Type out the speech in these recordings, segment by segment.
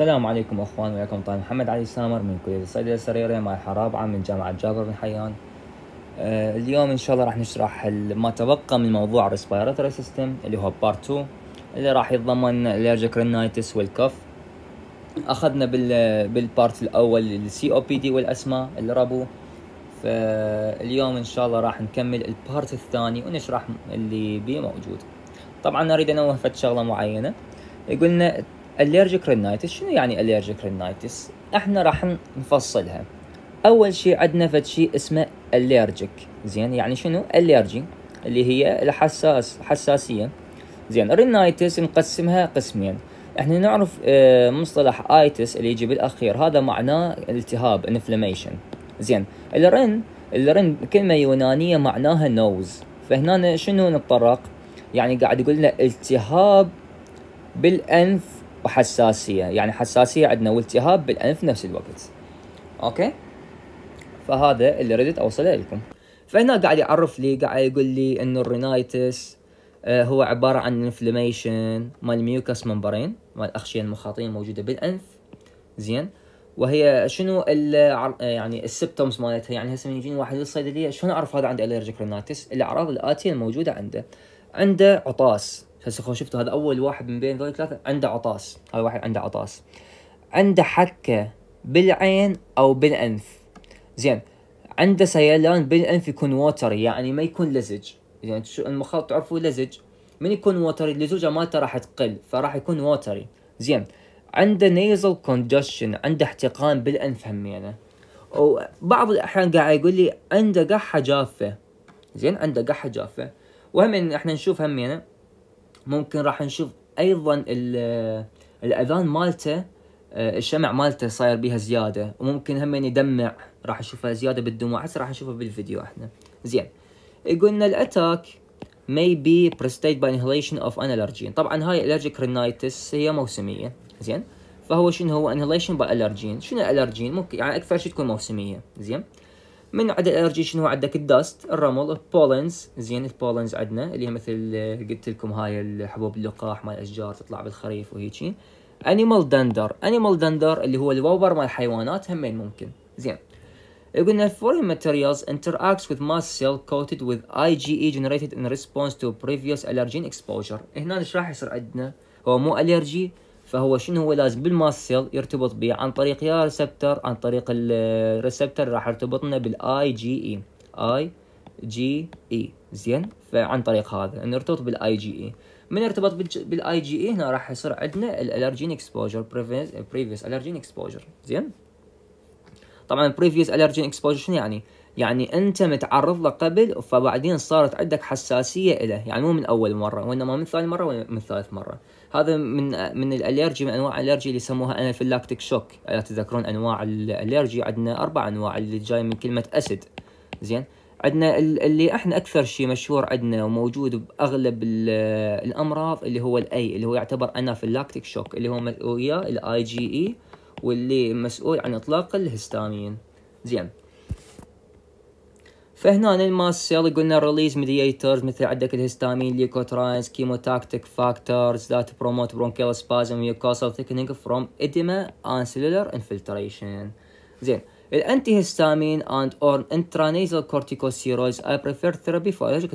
السلام عليكم اخوان وياكم طالب محمد علي سامر من كلية الصيدلة السريرية مع عام من جامعة جابر بن حيان آه اليوم ان شاء الله راح نشرح ما تبقى من موضوع الريسبيراتوري سيستم اللي هو بارت 2 اللي راح يتضمن الارجيك رينايتس والكف اخذنا بالبارت الاول السي او بي دي والاسماء اللي ربو فاليوم ان شاء الله راح نكمل البارت الثاني ونشرح اللي بيه موجود طبعا اريد انوه فد شغله معينه يقولنا الليرجيك رينايتس شنو يعني الليرجيك رينايتس احنا راح نفصلها اول شيء عندنا فد شيء اسمه الليرجيك زين يعني شنو الليرجي اللي هي الحساس حساسيه زين رينايتس نقسمها قسمين احنا نعرف آه، مصطلح ايتس اللي يجي بالاخير هذا معناه التهاب انفلاميشن زين الرن الرن كلمه يونانيه معناها نوز فهنا شنو نتطرق يعني قاعد يقول لنا التهاب بالانف وحساسيه يعني حساسيه عندنا والتهاب بالانف نفس الوقت اوكي فهذا اللي ردت اوصله لكم فهنا قاعد يعرف لي قاعد يقول لي انه الرينايتس آه، هو عبارة عن انفلاميشن مال ميوكس ممبرين مال الأغشية المخاطية الموجودة بالأنف زين وهي شنو آه، يعني السبتومز مالتها يعني هسه من يجيني واحد للصيدلية شلون اعرف هذا عنده الرجيك رينايتس الاعراض الاتية الموجودة عنده عنده عطاس هسه خو شفتوا هذا اول واحد من بين ذول الثلاثه عنده عطاس هذا واحد عنده عطاس عنده حكه بالعين او بالانف زين عنده سيلان بالانف يكون ووتري يعني ما يكون لزج يعني شو المخاط تعرفوا لزج من يكون ووتري اللزوجه مالته راح تقل فراح يكون ووتري زين عنده نيزل كونجشن عنده احتقان بالانف همينه وبعض الاحيان قاعد يقول لي عنده قحه جافه زين عنده قحه جافه وهم احنا نشوف همينه ممكن راح نشوف ايضا الاذان مالته آه، الشمع مالته صاير بيها زياده وممكن هم يدمع راح اشوفها زياده بالدموع هسه راح نشوفها بالفيديو احنا زين يقولنا الاتاك may be prostate by inhalation of an allergen طبعا هاي allergic rhinitis هي موسميه زين فهو شنو هو inhalation by allergen شنو الالرجين ممكن يعني اكثر شيء تكون موسميه زين من عند الالرجي شنو عندك الدست الرمل البولنز زين البولنز عندنا اللي هي مثل قلت لكم هاي حبوب اللقاح مال الاشجار تطلع بالخريف وهيجي انيمال دندر انيمال دندر اللي هو الوبر مال الحيوانات همين ممكن زين قلنا foreign materials interacts with mast cell coated with IgE generated in response to previous allergen exposure هنا ايش راح يصير عندنا هو مو allergy فهو شنو هو لازم بالماسل يرتبط به عن طريق يا ريسبتر عن طريق الريسبتر آه، راح يرتبطنا بالاي جي اي اي جي اي زين فعن طريق هذا نرتبط بالاي جي اي e. من ارتبط بالاي جي اي e؟ هنا راح يصير عندنا الالرجين اكسبوجر بريفيوس الرجين اكسبوجر زين طبعا بريفيوس الرجين اكسبوجر شنو يعني؟ يعني انت متعرض له قبل فبعدين صارت عندك حساسيه له يعني مو من اول مره وانما من ثاني مره ومن ثالث مره هذا من من الالرجي من انواع الالرجي اللي يسموها انافيلاكتيك شوك اذا تذكرون انواع الالرجي عندنا اربع انواع اللي جاي من كلمه اسيد زين عندنا اللي احنا اكثر شيء مشهور عندنا وموجود باغلب الامراض اللي هو الاي اللي هو يعتبر انافيلاكتيك شوك اللي هو وياه الاي جي اي e، واللي مسؤول عن اطلاق الهستامين زين فهنا الماس الماسل قلنا الريليز ميدييترز مثل عندك الهستامين ليكوترانز كيمو تاكتيك فاكتورز ذات بروموت برونكيال سبازم ويوكوسال ثيكنينج فروم اديما اند سيلولر انفلتريشن زين الانتي هستامين اند اور انترانيزال كورتيكوستيرويدز اي بريفير ثيرابي فور الرجيك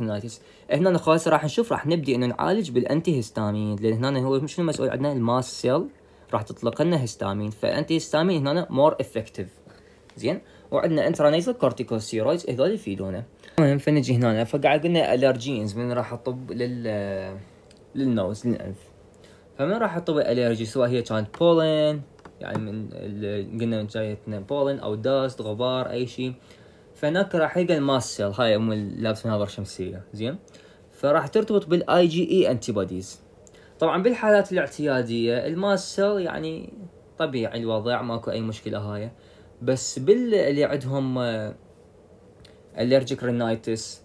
هنا خلاص راح نشوف راح نبدي انه نعالج بالانتي هستامين لان هنا هو مش المسؤول عندنا الماس سيل راح تطلق لنا هستامين فانتي هستامين هنا مور افكتيف زين وعندنا انترانيزل كورتيكوستيرويدز هذول يفيدونا المهم فنجي هنا فقاعد قلنا الرجينز من راح اطب لل للنوز للانف فمن راح اطب الالرجي سواء هي كانت بولن يعني من قلنا من جايتنا بولن او داست غبار اي شيء فهناك راح يلقى الماسل هاي ام لابس مناظر شمسيه زين فراح ترتبط بالاي جي اي انتي بوديز طبعا بالحالات الاعتياديه الماسل يعني طبيعي الوضع ماكو اي مشكله هاي بس باللي عندهم آه، الرجيك رينايتس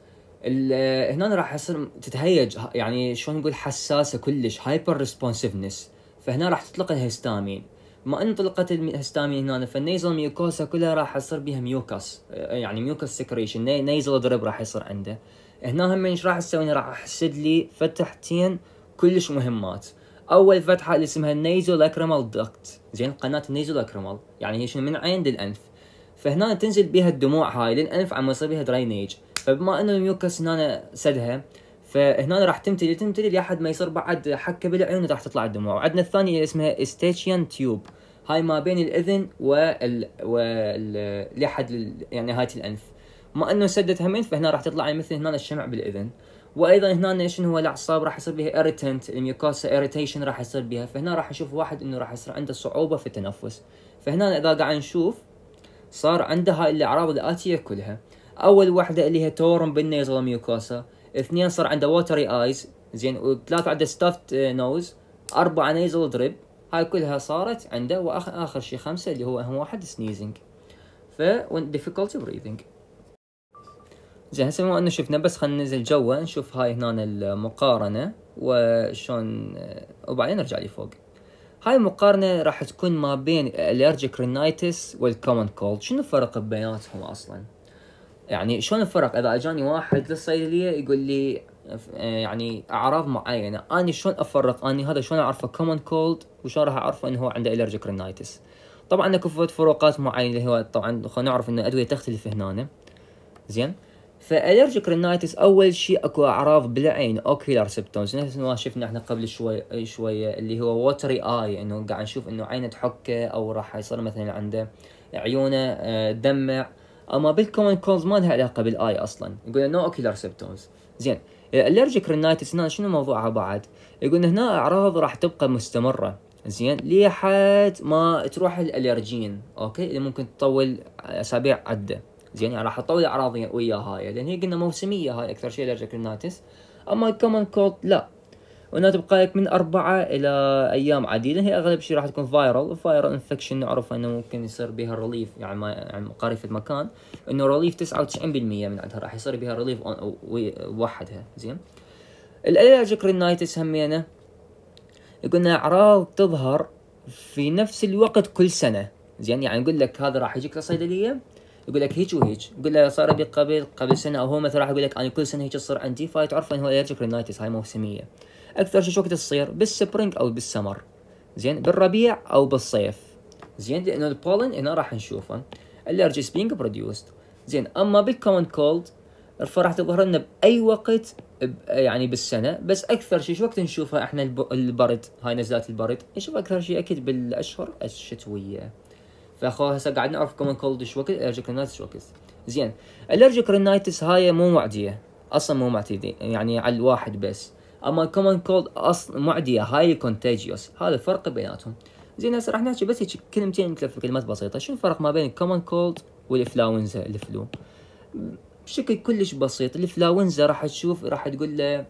آه، هنا راح يصير تتهيج يعني شلون نقول حساسه كلش هايبر ريسبونسيفنس فهنا راح تطلق الهستامين ما ان طلقت الهستامين هنا فالنيزل ميوكوسا كلها راح يصير بها ميوكس آه، يعني ميوكس سكريشن نيزل درب راح يصير عنده هنا هم ايش راح تسوي راح احسد لي فتحتين كلش مهمات اول فتحه اللي اسمها النيزو لاكرمال دكت زين قناه النيزو لاكرمال يعني هي شنو من عين للانف فهنا تنزل بها الدموع هاي للانف عم يصير بها دراينيج فبما انه الميوكس هنا سدها فهنا راح تمتلي تمتلي لحد ما يصير بعد حكه بالعيون راح تطلع الدموع وعندنا الثانيه اللي اسمها استيتشيان تيوب هاي ما بين الاذن وال لحد يعني نهايه الانف ما انه سدت همين فهنا راح تطلع مثل هنا الشمع بالاذن وايضا هنا شنو هو الاعصاب راح يصير بها اريتنت الميوكوسا اريتيشن راح يصير بها فهنا راح نشوف واحد انه راح يصير عنده صعوبه في التنفس فهنا اذا قاعد نشوف صار عنده هاي الاعراض الاتيه كلها اول وحده اللي هي تورم بالنيزل ميوكوسا اثنين صار عنده ووتري ايز زين وثلاثه عنده ستافت نوز اربعه نيزل دريب هاي كلها صارت عنده واخر اخر شيء خمسه اللي هو اهم واحد سنيزنج ف difficulty breathing زين هسه بما انه شفنا بس خلينا ننزل جوا نشوف هاي هنا المقارنه وشون وبعدين نرجع لفوق هاي المقارنه راح تكون ما بين الالرجيك رينايتس والكومن كولد شنو الفرق بيناتهم اصلا يعني شلون الفرق اذا اجاني واحد للصيدليه يقول لي يعني اعراض معينه انا شلون افرق اني هذا شلون اعرفه كومن كولد وشلون راح اعرفه انه هو عنده الرجيك رينايتس طبعا اكو فروقات معينه اللي هو طبعا خلينا نعرف انه الادويه تختلف هنا زين فالرجيك رينايتس اول شيء اكو اعراض بالعين اوكيلار سيبتومز نفس ما شفنا احنا قبل شوي شويه اللي هو ووتري اي انه قاعد نشوف انه عينه تحكه او راح يصير مثلا عنده عيونه آه، دمع اما بالكومن كولز ما لها علاقه بالاي اصلا يقول نو اوكيلار سيبتومز زين الرجيك رينايتس هنا شنو موضوعها بعد يقول هنا اعراض راح تبقى مستمره زين لحد ما تروح الالرجين اوكي اللي ممكن تطول اسابيع عده زين يعني راح تطول اعراضي ويا هاي لان يعني هي قلنا موسميه هاي اكثر شيء درجة ريناتس اما الكومن كولد لا وانها تبقى لك من أربعة إلى أيام عديدة هي أغلب شيء راح تكون فايرال فايرال انفكشن نعرف أنه ممكن يصير بها ريليف يعني ما يعني قارفة مكان أنه ريليف تسعة وتسعين بالمية من عندها راح يصير بها ريليف وحدها زين الألرجيك رينايتس همينة قلنا أعراض تظهر في نفس الوقت كل سنة زين يعني نقول لك هذا راح يجيك للصيدلية يقول لك هيك وهيك يقول له صار بي قبل قبل سنه او هو مثلا راح يقول لك انا كل سنه هيك تصير عندي فتعرف انه هو الرجيك رينايتس هاي موسميه اكثر شيء وقت تصير بالسبرينج او بالسمر زين بالربيع او بالصيف زين لانه البولن هنا راح نشوفه الالرجي بينج بروديوست زين اما بالكومن كولد فراح تظهر لنا باي وقت يعني بالسنه بس اكثر شيء شو وقت نشوفها احنا البرد هاي نزلات البرد نشوف اكثر شيء اكيد بالاشهر الشتويه فاخو هسه قاعد نعرف كومن كولد شو وقت الرجيك رينايتس شو وقت زين الرجيك رينايتس هاي مو معديه اصلا مو معديه يعني على الواحد بس اما كومن كولد اصلا معديه هاي كونتاجيوس هذا الفرق بيناتهم زين هسه راح نحكي بس هيك كلمتين ثلاث كلمات بسيطه شو الفرق ما بين الكومن كولد والانفلونزا الفلو بشكل كلش بسيط الانفلونزا راح تشوف راح تقول له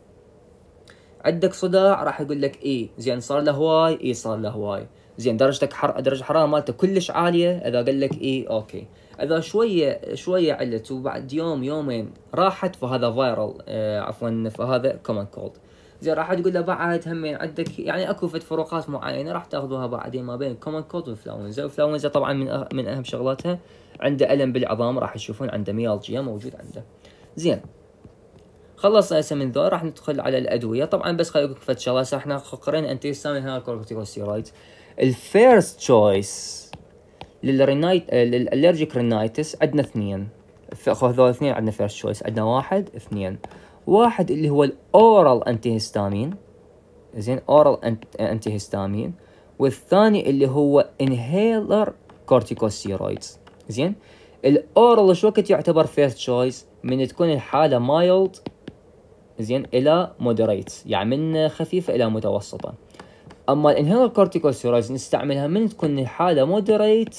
عندك صداع راح يقول لك اي زين صار له هواي اي صار له هواي زين درجتك حر درجه الحراره مالته كلش عاليه اذا قال لك اي اوكي اذا شويه شويه علت وبعد يوم يومين راحت فهذا فايرال آه عفوا فهذا كومن كولد زين راح تقول له بعد هم عندك يعني اكو فد فروقات معينه راح تاخذوها بعدين ما بين كومن كولد وانفلونزا وانفلونزا طبعا من أه من اهم شغلاتها عنده الم بالعظام راح تشوفون عنده ميالجيا موجود عنده زين خلصنا هسه من ذول راح ندخل على الادويه طبعا بس خليكم اقول لكم فد شغله احنا قرينا انتي هنا كورتيكوستيرويد الفيرست تشويس للرينايت للالرجيك رينايتس عندنا اثنين هذول اثنين عندنا فيرست تشويس عندنا واحد اثنين واحد اللي هو الاورال انتي هيستامين زين اورال انتي هيستامين والثاني اللي هو انهيلر كورتيكوستيرويدز زين الاورال شو وقت يعتبر فيرست تشويس من تكون الحاله مايلد زين الى مودريت يعني من خفيفه الى متوسطه اما الانهيلر كورتيكوستيرويدز نستعملها من تكون الحاله مودريت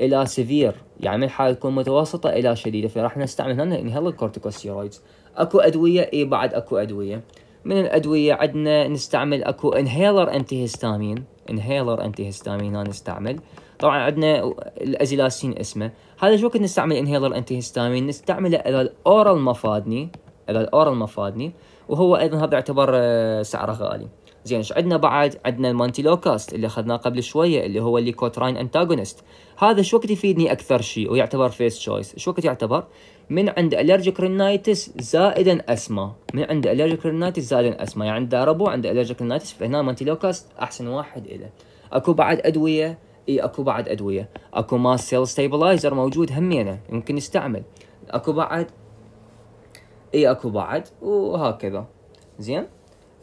الى سيفير يعني من حاله تكون متوسطه الى شديده فراح نستعمل هنا الانهيلر كورتيكوستيرويدز اكو ادويه اي بعد اكو ادويه من الادويه عندنا نستعمل اكو انهيلر انتي هيستامين انهيلر انتي هيستامين نستعمل طبعا عندنا الازيلاسين اسمه هذا شو كنا نستعمل انهيلر انتي هيستامين نستعمله الى الاورال مفادني الى الاورال مفادني وهو ايضا هذا يعتبر آه، سعره غالي زين ايش عندنا بعد عندنا المانتيلوكاست اللي اخذناه قبل شويه اللي هو اللي كوتراين انتاغونست هذا شو وقت يفيدني اكثر شيء ويعتبر فيس تشويس شو وقت يعتبر من عند الرجيك رينايتس زائدا اسما من عند الرجيك رينايتس زائدا اسما يعني عنده ربو عند الرجيك رينايتس فهنا لوكاست احسن واحد له اكو بعد ادويه اي اكو بعد ادويه اكو ماس سيل ستيبلايزر موجود همينه يمكن يستعمل اكو بعد اي اكو بعد وهكذا زين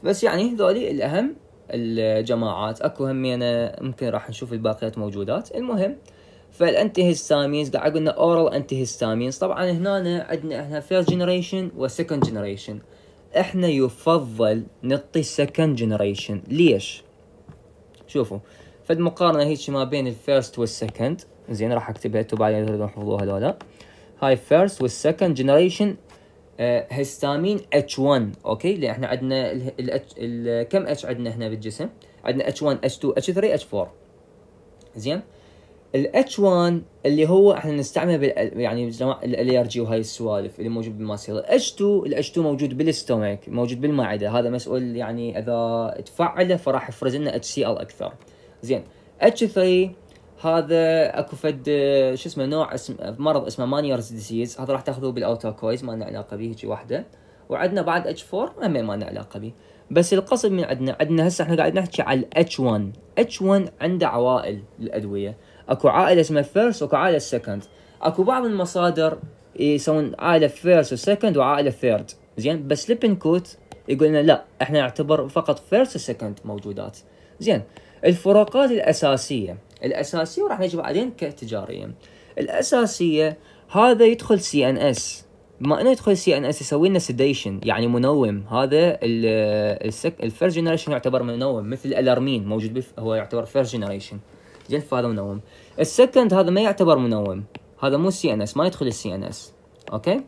بس يعني هذولي الأهم الجماعات اكو همينة يعني ممكن راح نشوف الباقيات موجودات المهم فالانتيهيستامينز قاعد قلنا اورال انتيهيستامينز طبعا هنا عندنا احنا فيرست جنريشن وسكند جنريشن احنا يفضل نعطي سكند جنريشن ليش شوفوا فد مقارنه هيك ما بين الفيرست والسكند زين راح اكتبها انتم بعدين تريدون تحفظوها هذول هاي فيرست والسكند جنريشن هستامين H1 اوكي لان احنا عندنا كم H عندنا هنا بالجسم عندنا H1 H2 H3 H4 زين ال H1 اللي هو احنا نستعمله بال يعني الالرجي وهاي السوالف اللي موجود بالماسيل H2 ال H2 موجود بالستومك موجود بالمعده هذا مسؤول يعني اذا تفعله فراح يفرز لنا HCl اكثر زين H3 هذا اكو فد شو اسمه نوع اسم مرض اسمه مانيرز ديزيز هذا راح تاخذوه بالاوتوكويز ما لنا علاقه به هيك واحده وعندنا بعد اتش 4 ما لنا علاقه به بس القصد من عندنا عندنا هسه احنا قاعد نحكي على الاتش 1 اتش 1 عنده عوائل الادويه اكو عائله اسمها فيرست واكو عائله سكند اكو بعض المصادر يسوون عائله فيرست وسكند وعائله ثيرد زين بس كوت يقول لنا لا احنا نعتبر فقط فيرست وسكند موجودات زين الفروقات الاساسيه الاساسيه وراح نجي بعدين كتجاريه الاساسيه هذا يدخل سي ان اس بما انه يدخل سي ان اس يسوي لنا سيديشن يعني منوم هذا الفيرست جنريشن يعتبر منوم مثل الارمين موجود هو يعتبر فيرست جنريشن زين فهذا منوم السكند هذا ما يعتبر منوم هذا مو سي ان اس ما يدخل السي ان اس اوكي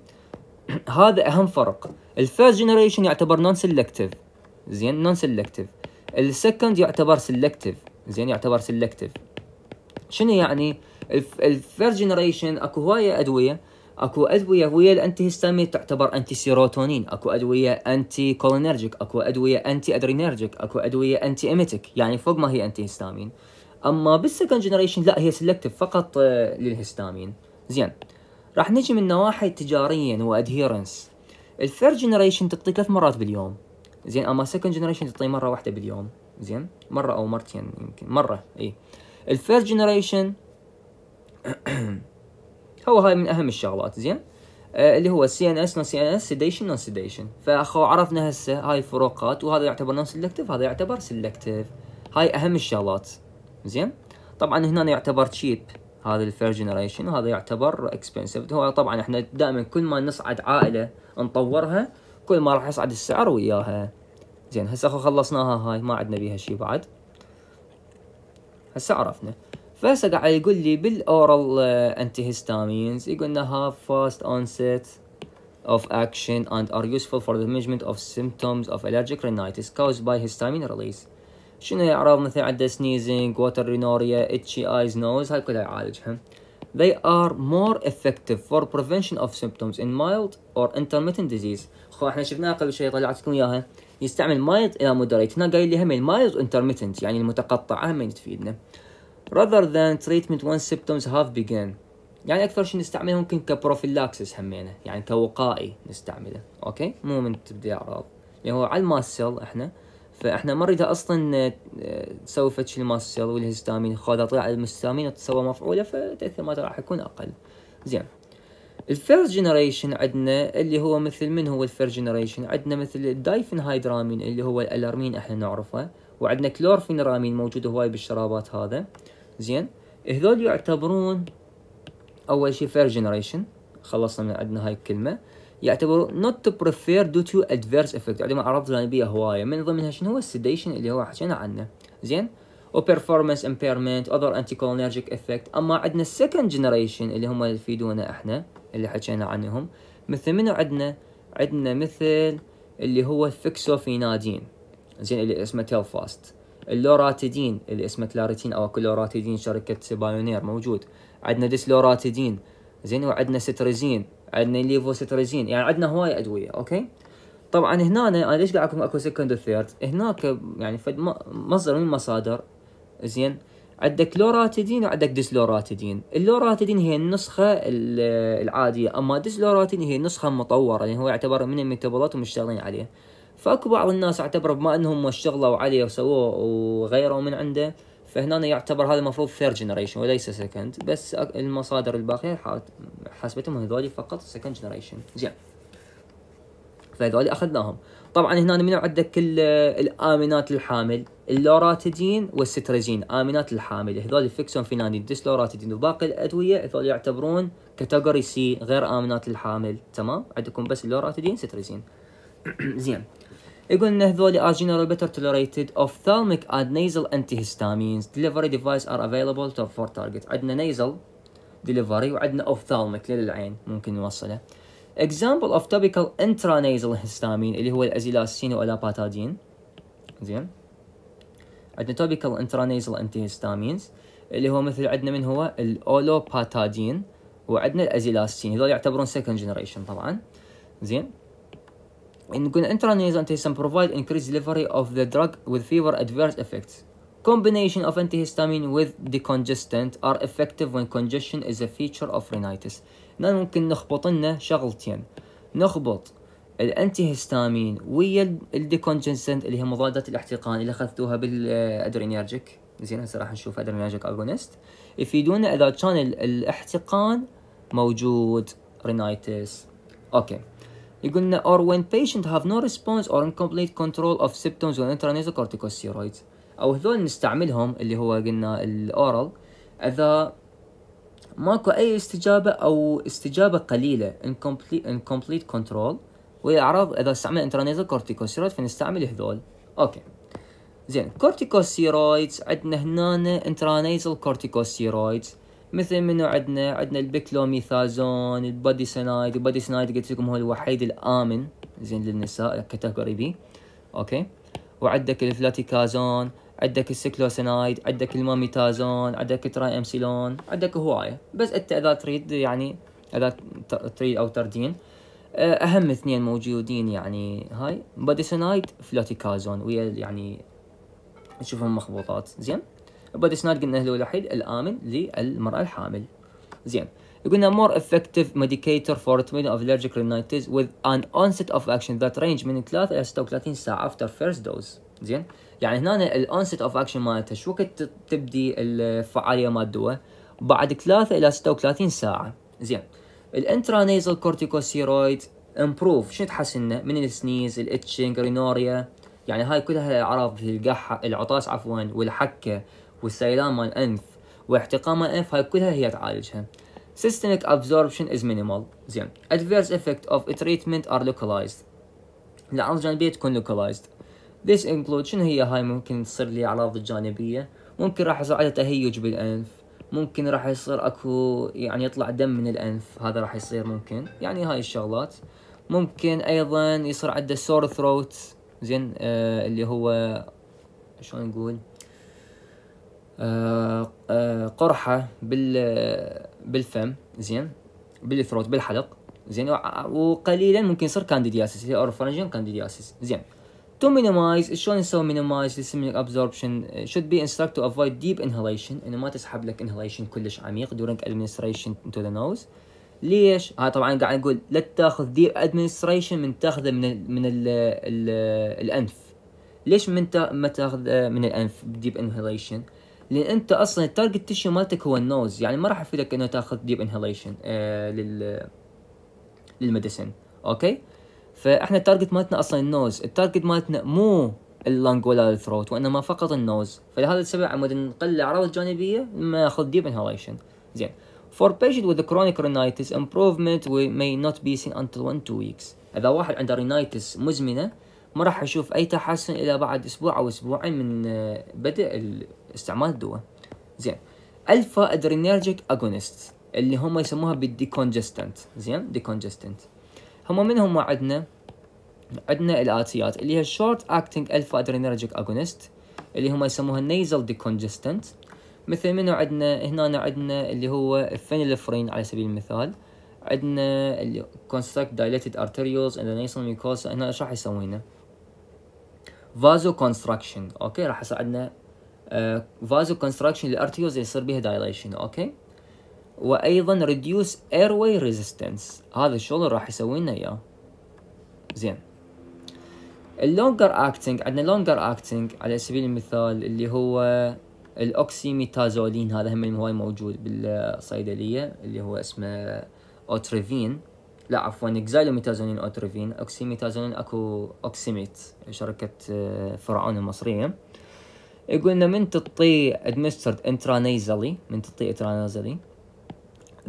هذا اهم فرق الفيرست جنريشن يعتبر نون سيلكتيف زين نون سيلكتيف السكند يعتبر سيلكتيف زين يعتبر سيلكتيف شنو يعني الفيرست جنريشن اكو هوايه ادويه اكو ادويه ويا الانتي هيستامين تعتبر انتي سيروتونين اكو ادويه انتي كولينرجيك اكو ادويه انتي ادرينرجيك اكو ادويه انتي ايميتيك يعني فوق ما هي انتي هيستامين اما بالسكند جنريشن لا هي سلكتيف فقط آه، للهيستامين زين راح نجي من نواحي تجاريا وادهيرنس الثيرد جنريشن تعطي ثلاث مرات باليوم زين اما سكند جنريشن تعطي مره واحده باليوم زين مره او مرتين يمكن مره اي الفيرست جنريشن هو هاي من اهم الشغلات زين آه، اللي هو سي ان اس نون سي ان اس سيديشن نون سيديشن فاخو عرفنا هسه هاي الفروقات وهذا يعتبر نون سيلكتيف هذا يعتبر سيلكتيف هاي اهم الشغلات زين طبعا هنا يعتبر تشيب هذا الفير جنريشن وهذا يعتبر اكسبنسيف هو طبعا احنا دائما كل ما نصعد عائله نطورها كل ما راح يصعد السعر وياها زين هسه اخو خلصناها هاي ما عندنا بيها شيء بعد هسه عرفنا فهسه قاعد يقول لي بالاورال انتيهيستامينز يقول انها have fast onset of action and are useful for the management of symptoms of allergic rhinitis caused by histamine release شنو هي اعراض مثلا عنده sneezing water rhinorrhea itchy eyes nose هاي كلها يعالجها they are more effective for prevention of symptoms in mild or intermittent disease خو احنا شفناها قبل شوي طلعت لكم اياها يستعمل مايلز الى مودريت هنا قايل لي هم مايلز انترميتنت يعني المتقطعه هم تفيدنا rather than treatment once symptoms have begun يعني اكثر شيء نستعمله ممكن كبروفيلاكسس همينه يعني كوقائي نستعمله اوكي مو من تبدي اعراض اللي يعني هو على الماسل احنا فاحنا ما نريدها اصلا تسوي آه، فتش الماسل والهستامين خذها طلع الهستامين تسوى مفعوله فتاثير ما راح يكون اقل زين الفيرست جنريشن عندنا اللي هو مثل من هو الفيرست جنريشن عندنا مثل الدايفن هايدرامين اللي هو الالارمين احنا نعرفه وعندنا كلورفينرامين موجود هواي بالشرابات هذا زين هذول يعتبرون اول شيء فيرست جنريشن خلصنا من عندنا هاي الكلمه يعتبرون not to prefer due to adverse effect عندهم يعني اعراض جانبيه هوايه من ضمنها شنو هو السديشن اللي هو حكينا عنه زين performance impairment اذر other anticholinergic effect اما عندنا السكند جنريشن اللي هم اللي يفيدونا احنا اللي حكينا عنهم مثل منو عندنا عندنا مثل اللي هو الفيكسوفينادين زين اللي اسمه تيلفاست اللوراتيدين اللي اسمه كلاريتين او كلوراتيدين شركه بايونير موجود عندنا ديسلوراتيدين زين وعندنا سترزين عندنا ليفوسترزين يعني عندنا هواي ادويه اوكي طبعا هنا انا ليش قاعد اكو سكند وثيرد هناك يعني فد مصدر من مصادر زين عندك لوراتيدين وعندك ديسلوراتيدين اللوراتيدين هي النسخة العادية أما ديسلوراتيدين هي النسخة المطورة يعني هو يعتبر من الميتابولات ومشتغلين عليه فاكو بعض الناس اعتبروا بما انهم اشتغلوا عليه وسووه وغيروا من عنده فهنا يعتبر هذا المفروض ثيرد جنريشن وليس سكند بس المصادر الباقية حاسبتهم هذولي فقط سكند جنريشن زين فهذولي اخذناهم طبعا هنا من عندك الامينات الحامل اللوراتيدين والستريزين امينات الحامل هذول الفيكسون فينانين ديسلوراتيدين وباقي الادويه هذول يعتبرون كاتيجوري سي غير امينات الحامل تمام عندكم بس اللوراتيدين ستريزين زين يقول ان هذول are بيتر better tolerated ophthalmic and nasal antihistamines delivery device are available to فور تارجت عندنا نيزل ديليفري وعندنا ثالميك للعين ممكن نوصله example of topical intranasal histamine اللي هو الازيلاسين والاباتادين زين عندنا topical intranasal antihistamines اللي هو مثل عندنا من هو الاولوباتادين وعندنا الازيلاسين هذول يعتبرون second generation طبعا زين نقول intranasal antihistamine provide increased delivery of the drug with fever adverse effects combination of antihistamine with decongestant are effective when congestion is a feature of rhinitis هنا ممكن نخبط لنا شغلتين نخبط الانتي هيستامين ويا الديكونجنسنت اللي هي مضادات الاحتقان اللي اخذتوها بالادرينيرجيك زين هسه راح نشوف ادرينيرجيك اغونست يفيدونا اذا كان الاحتقان موجود رينايتس اوكي يقولنا or when patient have no response or incomplete control of symptoms on intranasal corticosteroids او هذول نستعملهم اللي هو قلنا الاورال اذا ماكو اي استجابه او استجابه قليله incomplete كنترول وهي اعراض اذا استعمل انترانيزال كورتيكوستيرويد فنستعمل هذول اوكي زين كورتيكوستيرويدز عندنا هنا انترانيزال كورتيكوستيرويدز مثل منو عندنا عندنا البيكلوميثازون البادي سينايد البادي سينايد قلت لكم هو الوحيد الامن زين للنساء كاتيجوري بي اوكي وعندك الفلاتيكازون عندك السكلوسينايد عندك الماميتازون عندك تراي امسيلون عندك هواية بس انت اذا تريد يعني اذا تريد او تردين آه، اهم اثنين موجودين يعني هاي باديسونايد فلوتيكازون ويا يعني تشوفهم مخبوطات زين باديسونايد قلنا هو الوحيد الامن للمرأة الحامل زين يقولنا more effective medicator for treatment of allergic rhinitis with an onset of action that range من 3 إلى 36 ساعة after first dose زين يعني هنا الاونست اوف اكشن مالتها شو وقت تبدي الفعاليه الدواء؟ بعد 3 الى 36 ساعه زين الانترانيزل كورتيكوستيرويد امبروف شنو تحسنه من السنيز الاتشنج رينوريا يعني هاي كلها اعراض القحة العطاس عفوا والحكه والسيلان مال الانف واحتقان الانف هاي كلها هي تعالجها systemic absorption is minimal زين adverse effect of treatment are localized الاعراض الجانبيه تكون localized This include شنو هي هاي ممكن تصير لي أعراض جانبية ممكن راح يصير عنده تهيج بالأنف ممكن راح يصير اكو يعني يطلع دم من الأنف هذا راح يصير ممكن يعني هاي الشغلات ممكن أيضا يصير عنده سور ثروت زين آه اللي هو شلون نقول آه آه قرحة بال بالفم زين بالثروت بالحلق زين وقليلا ممكن يصير كانديدياسيس اللي هي اورفرنجين كانديدياسيس زين To minimize شلون نسوي minimize the للسميك absorption uh, should be instructed to avoid deep inhalation انه ما تسحب لك inhalation كلش عميق during administration into the nose ليش؟ ها آه، طبعا قاعد نقول لا تاخذ ديب ادمنستريشن من تاخذه من الـ من الـ الـ الانف ليش من تا ما تاخذ آه، من الانف ديب انهليشن؟ لان انت اصلا التارجت تشيو مالتك هو النوز يعني ما راح يفيدك انه تاخذ ديب انهليشن آه لل للميديسن اوكي؟ فاحنا التارجت مالتنا اصلا النوز التارجت مالتنا مو اللنج ولا الثروت وانما فقط النوز فلهذا السبب عمود نقلل الاعراض الجانبيه لما ناخذ ديب انهاليشن زين for patient with chronic rhinitis improvement may not be seen until 1 2 weeks اذا واحد عنده رينايتس مزمنه ما راح يشوف اي تحسن الا بعد اسبوع او اسبوعين من آه، بدء استعمال الدواء زين الفا ادرينيرجيك اجونست اللي هم يسموها بالديكونجستنت زين ديكونجستنت هم منهم عندنا عندنا الاتيات اللي هي الشورت اكتنج الفا ادرينرجيك اجونست اللي هم يسموها نيزل ديكونجستنت مثل منو عندنا هنا عندنا اللي هو الفينيلفرين على سبيل المثال عندنا اللي construct دايليتد arterioles and the nasal mucosa هنا ايش راح يسوينا فازو كونستراكشن اوكي راح آه، يصير عندنا فازو كونستراكشن للارتيوز يصير بها دايليشن اوكي وايضا ريديوس ايرواي ريزيستنس هذا الشغل راح يسوي لنا اياه زين اللونجر اكتنج عندنا لونجر اكتنج على سبيل المثال اللي هو الاوكسيميتازولين هذا هم هواي موجود بالصيدليه اللي هو اسمه اوتريفين لا عفوا اكزايلوميتازولين اوتريفين اوكسيميتازولين اكو اوكسيميت شركه آه، فرعون المصريه يقول لنا من تطي ادمسترد انترانيزالي من تطي انترانيزالي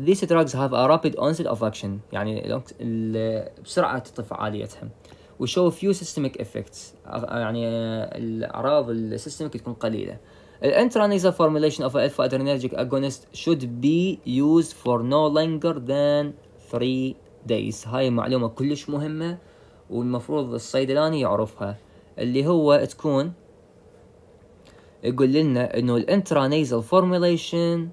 These drugs have a rapid onset of action يعني بسرعة تطفي فعاليتها show few systemic effects يعني الأعراض السيستميك تكون قليلة The intranasal formulation of alpha adrenergic agonist should be used for no longer than 3 days هاي معلومة كلش مهمة والمفروض الصيدلاني يعرفها اللي هو تكون يقول لنا انه الانترانيزل فورميليشن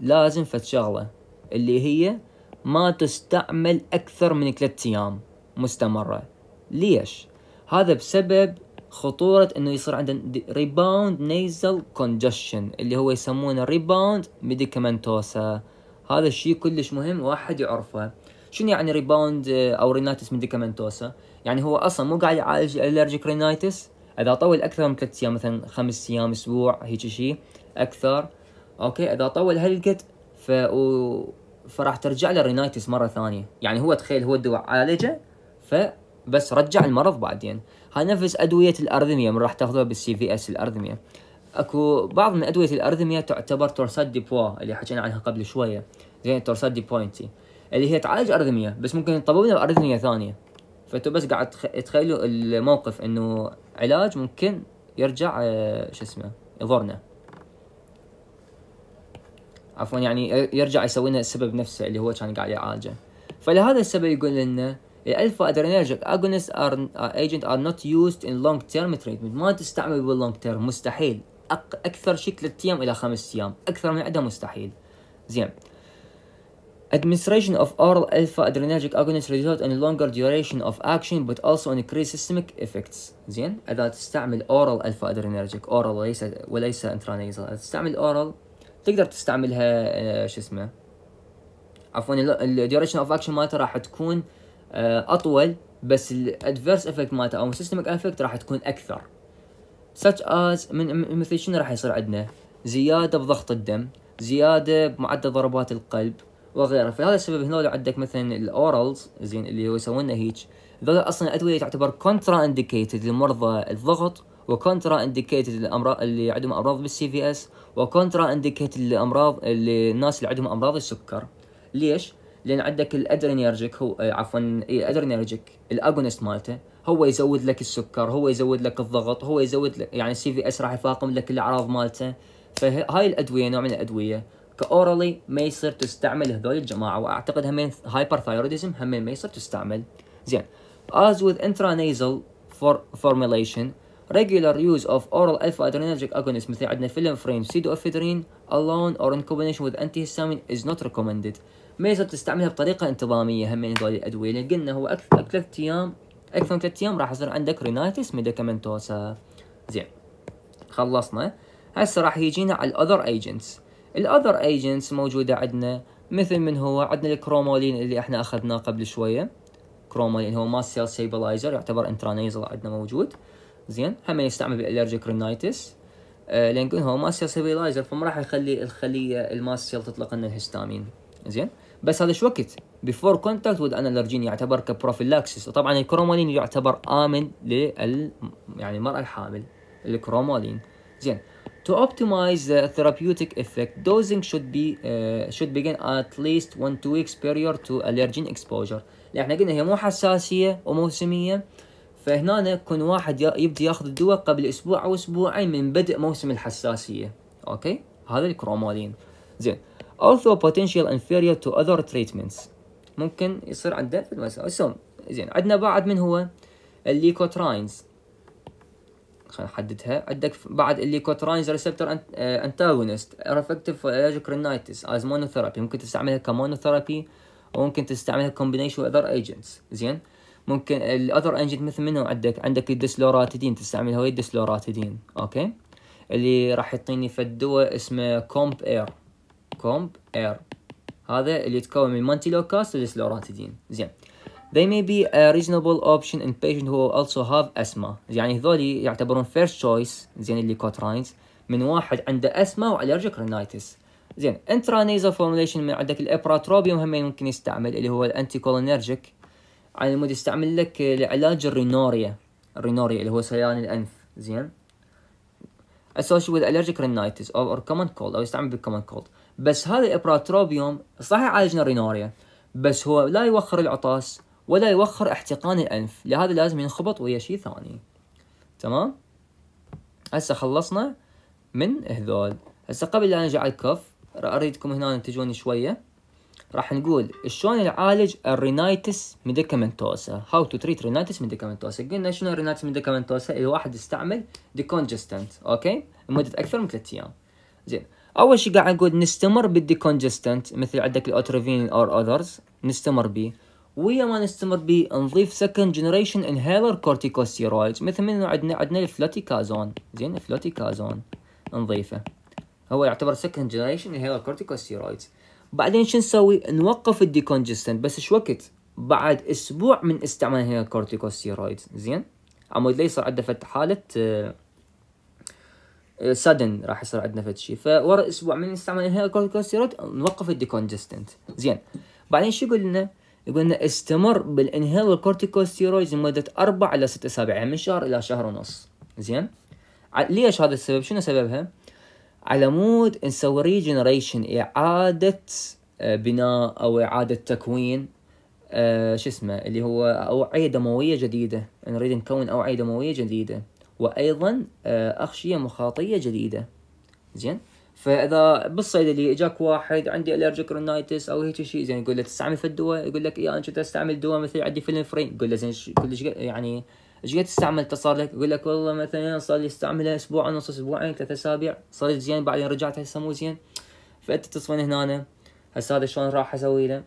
لازم فتشغله اللي هي ما تستعمل أكثر من ثلاثة أيام مستمرة ليش؟ هذا بسبب خطورة انه يصير عندنا ريباوند نيزل كونجشن اللي هو يسمونه ريباوند ميديكامنتوسا هذا الشيء كلش مهم واحد يعرفه شنو يعني ريباوند او رينايتس ميديكامنتوسا يعني هو اصلا مو قاعد يعالج الالرجيك رينايتس اذا طول اكثر من ثلاث ايام مثلا خمس ايام اسبوع هيك شيء اكثر اوكي اذا طول هلقت ف و... فراح ترجع له رينايتس مره ثانيه يعني هو تخيل هو دوا عالجه فبس رجع المرض بعدين هاي نفس ادويه الارذميه من راح تاخذها بالسي في اس الارذميه اكو بعض من ادويه الارذميه تعتبر تورسات دي بوا اللي حكينا عنها قبل شويه زين تورسات دي بوينتي اللي هي تعالج ارذميه بس ممكن تطببنا بارذميه ثانيه فانتوا بس قاعد تخيلوا الموقف انه علاج ممكن يرجع آه، شو اسمه يضرنا عفوا يعني يرجع يسوي لنا السبب نفسه اللي هو كان قاعد يعالجه فلهذا السبب يقول لنا الالفا ادرينرجيك اجونست ار ايجنت ار نوت يوزد ان لونج تيرم تريتمنت ما تستعمل باللونج تيرم مستحيل أق اكثر شيء ثلاث ايام الى خمس ايام اكثر من عندها مستحيل زين Administration of oral alpha adrenergic agonists result in longer duration of action but also increased systemic effects. زين؟ إذا تستعمل oral alpha adrenergic oral وليس وليس intranasal، إذا تستعمل oral تقدر تستعملها آه، شو اسمه عفوا الديوريشن اوف اكشن مالته راح تكون آه، اطول بس الادفيرس افكت مالته او السيستمك افكت راح تكون اكثر such as من مثل شنو راح يصير عندنا زياده بضغط الدم زياده بمعدل ضربات القلب وغيره فهذا السبب هنا لو عندك مثلا الاورالز زين اللي هو لنا هيج ذولا اصلا ادويه تعتبر كونترا انديكيتد لمرضى الضغط وكونترا انديكيتد الامراض اللي عندهم امراض بالسي في اس وكونترا انديكيتد الامراض اللي الناس اللي عندهم امراض السكر ليش لان عندك الادرينيرجيك هو آه، عفوا الادرينيرجيك الاجونست مالته هو يزود لك السكر هو يزود لك الضغط هو يزود لك يعني السي في اس راح يفاقم لك الاعراض مالته فهاي الادويه نوع من الادويه كاورالي ما يصير تستعمل هذول الجماعه واعتقد همين هايبر ثايرويدزم همين ما يصير تستعمل زين از وذ intranasal فور فورميليشن regular use of oral alpha adrenergic agonists مثل عندنا فيلم فريم سيدو افيدرين alone or in combination with antihistamine is not recommended ما يصير تستعملها بطريقه انتظاميه هم من هذول الادويه اللي قلنا هو اكثر ثلاث ايام اكثر من ثلاث ايام راح يصير عندك رينايتس ميديكامنتوسا زين خلصنا هسه راح يجينا على الاذر ايجنتس الاذر ايجنتس موجوده عندنا مثل من هو عندنا الكرومولين اللي احنا اخذناه قبل شويه كرومولين هو ماست سيل ستيبلايزر يعتبر انترانيزل عندنا موجود زين هم يستعمل بالالرجيك رينايتس لان هو ماست سيل فما راح يخلي الخليه الماست سيل تطلق لنا الهستامين زين بس هذا شو وقت بيفور كونتاكت وذ انالرجين يعتبر كبروفيلاكسس وطبعا الكرومالين يعتبر امن لل يعني المراه الحامل الكرومالين زين To optimize the therapeutic effect, dosing should be uh, should begin at least one two weeks prior to allergen exposure. لأن احنا قلنا هي مو حساسية وموسمية فهنا يكون واحد يبدي ياخذ الدواء قبل اسبوع او اسبوعين من بدء موسم الحساسيه اوكي هذا الكرومالين زين also potential inferior to other treatments ممكن يصير عنده في المساء سم زين عندنا بعد من هو الليكوتراينز خلينا نحددها عندك بعد الليكوتراينز ريسبتور انتاغونست افكتيف الرجيك رينايتس از مونوثيرابي ممكن تستعملها كمونوثيرابي وممكن تستعملها كومبينيشن وذر ايجنتس زين ممكن الاذر انجن مثل منو عندك عندك الدسلوراتيدين تستعمل هواي الدسلوراتيدين اوكي اللي راح يعطيني فد اسمه كومب اير كومب اير هذا اللي يتكون من مانتيلوكاست والدسلوراتيدين زين They may be a reasonable option in patients who also have asthma يعني هذول يعتبرون first choice زين اللي كوتراينز من واحد عنده أسما وallergic rhinitis زين Intranasal formulation من عندك الابراتروبيوم هم ممكن يستعمل اللي هو الانتي كولينرجيك على مود يستعمل لك لعلاج الرينوريا الرينوريا اللي هو سيلان الانف زين associated with allergic rhinitis or, or common cold او يستعمل بالكومن كولد بس هذا الابراتروبيوم صح يعالجنا الرينوريا بس هو لا يوخر العطاس ولا يوخر احتقان الانف لهذا لازم ينخبط ويا شيء ثاني تمام هسه خلصنا من هذول هسه قبل لا نرجع الكف اريدكم هنا تجوني شويه راح نقول شلون نعالج الرينايتس ميديكامنتوسا هاو تو تريت رينايتس ميديكامنتوسا قلنا شنو الرينايتس ميديكامنتوسا واحد يستعمل ديكونجستنت اوكي لمده اكثر من ثلاث ايام زين اول شيء قاعد نقول نستمر بالديكونجستنت مثل عندك الاوتروفين اور اذرز نستمر به ويا ما نستمر به نضيف سكند جنريشن انهيلر كورتيكوستيرويدز مثل من عندنا عندنا الفلوتيكازون زين الفلوتيكازون نضيفه هو يعتبر سكند جنريشن انهيلر كورتيكوستيرويدز بعدين شو نسوي نوقف الديكونجستنت بس شو وقت بعد اسبوع من استعمال هنا الكورتيكوستيرويد زين عمود ليصير عندنا فت حاله سادن آه، آه، راح يصير عندنا فد شيء فورا اسبوع من استعمال هنا الكورتيكوستيرويد نوقف الديكونجستنت زين بعدين شو قلنا يقولنا استمر بالانهيل الكورتيكوستيرويد لمده اربع الى ست اسابيع يعني من شهر الى شهر ونص زين ليش هذا السبب شنو سببها على مود نسوي ريجنريشن اعادة آه، بناء او اعادة تكوين أه شو اسمه اللي هو اوعية دموية جديدة نريد نكون اوعية دموية جديدة وايضا اغشية آه، مخاطية جديدة زين فاذا بالصيدلي اجاك واحد عندي الرجيك رونايتس او هيك شيء زين يقول له تستعمل في الدواء يقول لك يا إيه انا كنت استعمل دواء مثل عندي فيلم فرين يقول له زين كلش يعني جيت تستعمل صار لك يقول لك والله مثلا صار لي استعمله اسبوع ونص اسبوعين يعني ثلاث اسابيع صار زين بعدين رجعت هسه مو زين فانت تصفن هنا هسه هذا شلون راح اسوي له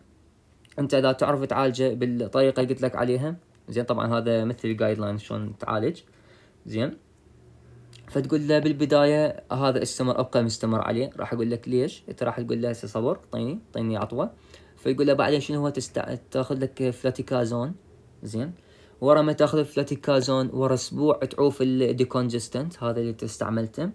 انت اذا تعرف تعالجه بالطريقه اللي قلت لك عليها زين طبعا هذا مثل الجايد لاين شلون تعالج زين فتقول له بالبدايه هذا استمر ابقى مستمر عليه راح اقول لك ليش انت راح تقول له هسه صبر طيني طيني عطوه فيقول له بعدين شنو هو تست... تاخذ لك فلاتيكازون زين ورا ما تاخذ الفلاتيكازون ورا اسبوع تعوف الديكونجستنت هذا اللي استعملته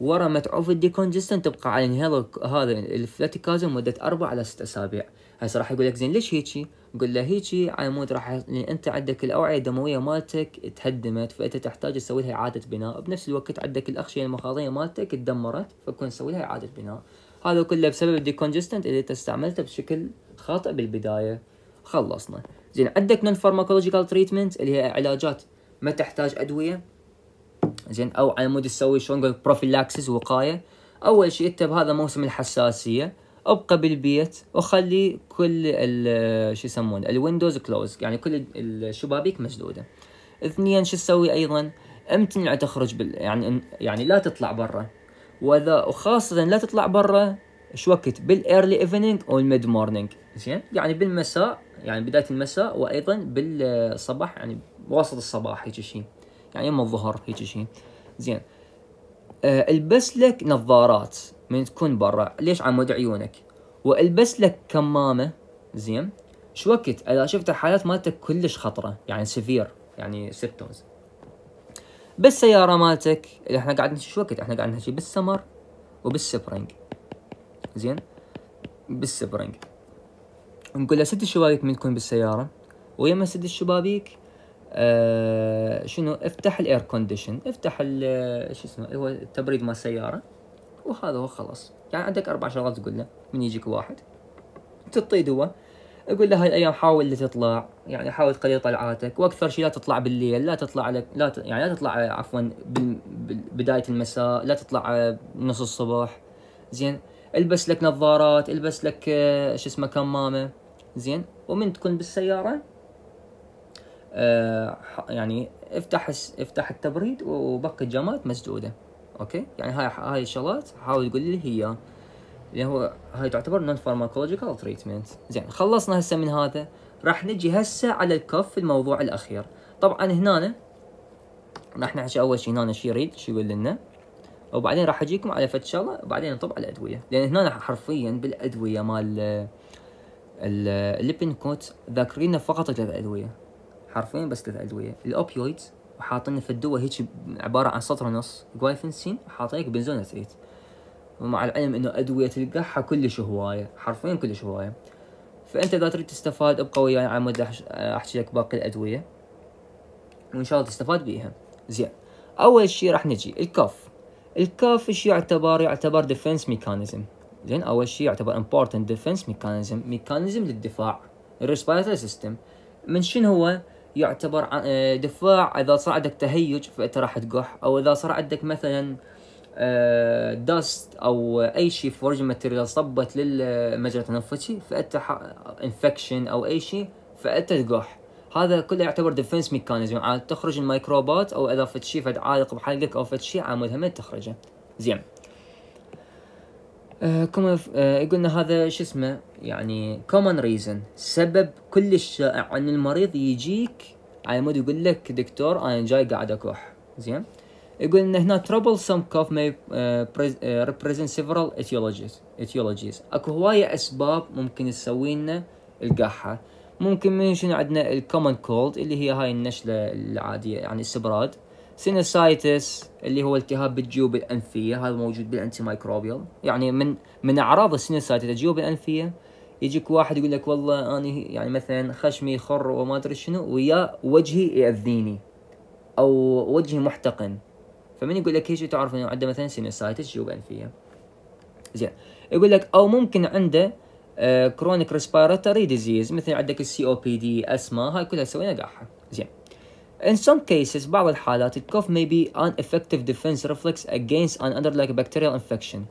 ورا ما تعوف الديكونجستنت تبقى على انهيلر هذا الفلاتيكازون مدة أربع إلى ست أسابيع هسه راح يقول لك زين ليش هيجي؟ قول له هيجي على مود راح لأن أنت عندك الأوعية الدموية مالتك تهدمت فأنت تحتاج تسوي لها إعادة بناء بنفس الوقت عندك الأغشية المخاضية مالتك تدمرت فكون تسوي لها إعادة بناء هذا كله بسبب الديكونجستنت اللي أنت استعملته بشكل خاطئ بالبداية خلصنا زين عندك نون فارماكولوجيكال تريتمنت اللي هي علاجات ما تحتاج ادويه زين او على مود تسوي شلون نقول بروفيلاكسس وقايه اول شيء انت بهذا موسم الحساسيه ابقى بالبيت وخلي كل شو يسمون الويندوز كلوز يعني كل الشبابيك مسدوده اثنين شو تسوي ايضا امتنع تخرج بال يعني يعني لا تطلع برا واذا وخاصه لا تطلع برا شو وقت بالايرلي ايفنينج او الميد مورنينج زين يعني بالمساء يعني بدايه المساء وايضا بالصباح يعني وسط الصباح هيك شيء يعني يم الظهر هيك شيء زين آه، البس لك نظارات من تكون برا ليش مود عيونك والبس لك كمامه زين شو وقت اذا شفت الحالات مالتك كلش خطره يعني سفير يعني سيبتومز بالسياره مالتك اللي احنا قاعدين شو وقت احنا قاعدين نحكي بالسمر وبالسبرينج زين بالسبرينج نقول له سد الشبابيك من تكون بالسيارة ويما سد الشبابيك آه شنو افتح الاير كونديشن افتح آه، شو اسمه هو التبريد مال السيارة وهذا هو خلاص يعني عندك اربع شغلات تقول له من يجيك واحد تطي دوا اقول له هاي الايام حاول اللي تطلع يعني حاول تقلل طلعاتك واكثر شيء لا تطلع بالليل لا تطلع لك لا ت... يعني لا تطلع آه، عفوا بدايه المساء لا تطلع آه، نص الصبح زين البس لك نظارات البس لك شو اسمه كمامه زين ومن تكون بالسيارة آه يعني افتح افتح التبريد وبقي الجامات مسدودة اوكي يعني هاي هاي الشغلات حاول تقول لي هي اللي هو هاي تعتبر نون فارماكولوجيكال تريتمنت زين خلصنا هسه من هذا راح نجي هسه على الكف الموضوع الاخير طبعا هنا راح نحكي اول شيء هنا شو يريد شو يقول لنا وبعدين راح اجيكم على فد شغله وبعدين نطب على الادويه لان هنا حرفيا بالادويه مال الليبين كوت ذاكرين فقط ثلاث ادويه حرفيا بس ثلاث ادويه الاوبيويد وحاطين في الدواء هيك عباره عن سطر ونص جوايفنسين وحاطينك اثريت ومع العلم انه ادويه تلقاها كلش هوايه حرفيا كلش هوايه فانت اذا تريد تستفاد ابقى يعني وياي على مود احكي لك باقي الادويه وان شاء الله تستفاد بيها زين اول شيء راح نجي الكاف الكاف ايش يعتبر يعتبر ديفنس ميكانيزم زين اول شيء يعتبر امبورتنت ديفنس ميكانيزم ميكانيزم للدفاع الريسبيراتوري سيستم من شنو هو يعتبر آه، دفاع اذا صار عندك تهيج فانت راح تقح او اذا صار عندك مثلا دست آه، او اي شيء فورج ماتيريال صبت للمجرى التنفسي فانت انفكشن او اي شيء فانت تقح هذا كله يعتبر ديفنس ميكانيزم عاد تخرج الميكروبات او اذا فد شيء فد عالق بحلقك او فد شيء على مود تخرجه زين آه، كما آه، قلنا هذا شو اسمه يعني كومن ريزن سبب كل الشائع ان المريض يجيك على مود يقول لك دكتور انا جاي قاعد اكح زين يقول ان هنا ترابل سم كوف ماي ريبريزنت سيفرال ايتيولوجيز ايتيولوجيز اكو هوايه اسباب ممكن تسوي لنا القحه ممكن من شنو عندنا الكومن كولد اللي هي هاي النشله العاديه يعني السبراد سينسايتس اللي هو التهاب بالجيوب الانفيه هذا موجود بالانتي مايكروبيال يعني من من اعراض السينسايتس الجيوب الانفيه يجيك واحد يقول لك والله انا يعني مثلا خشمي خر وما ادري شنو ويا وجهي ياذيني او وجهي محتقن فمن يقول لك ايش تعرف انه عنده مثلا سينسايتس جيوب انفيه زين يقول لك او ممكن عنده كرونيك ريسبيراتوري ديزيز مثل عندك السي او بي دي اسما هاي كلها سوينا قاعها زين In some cases بعض الحالات ال cough may be an effective defense reflex against an underlying bacterial infection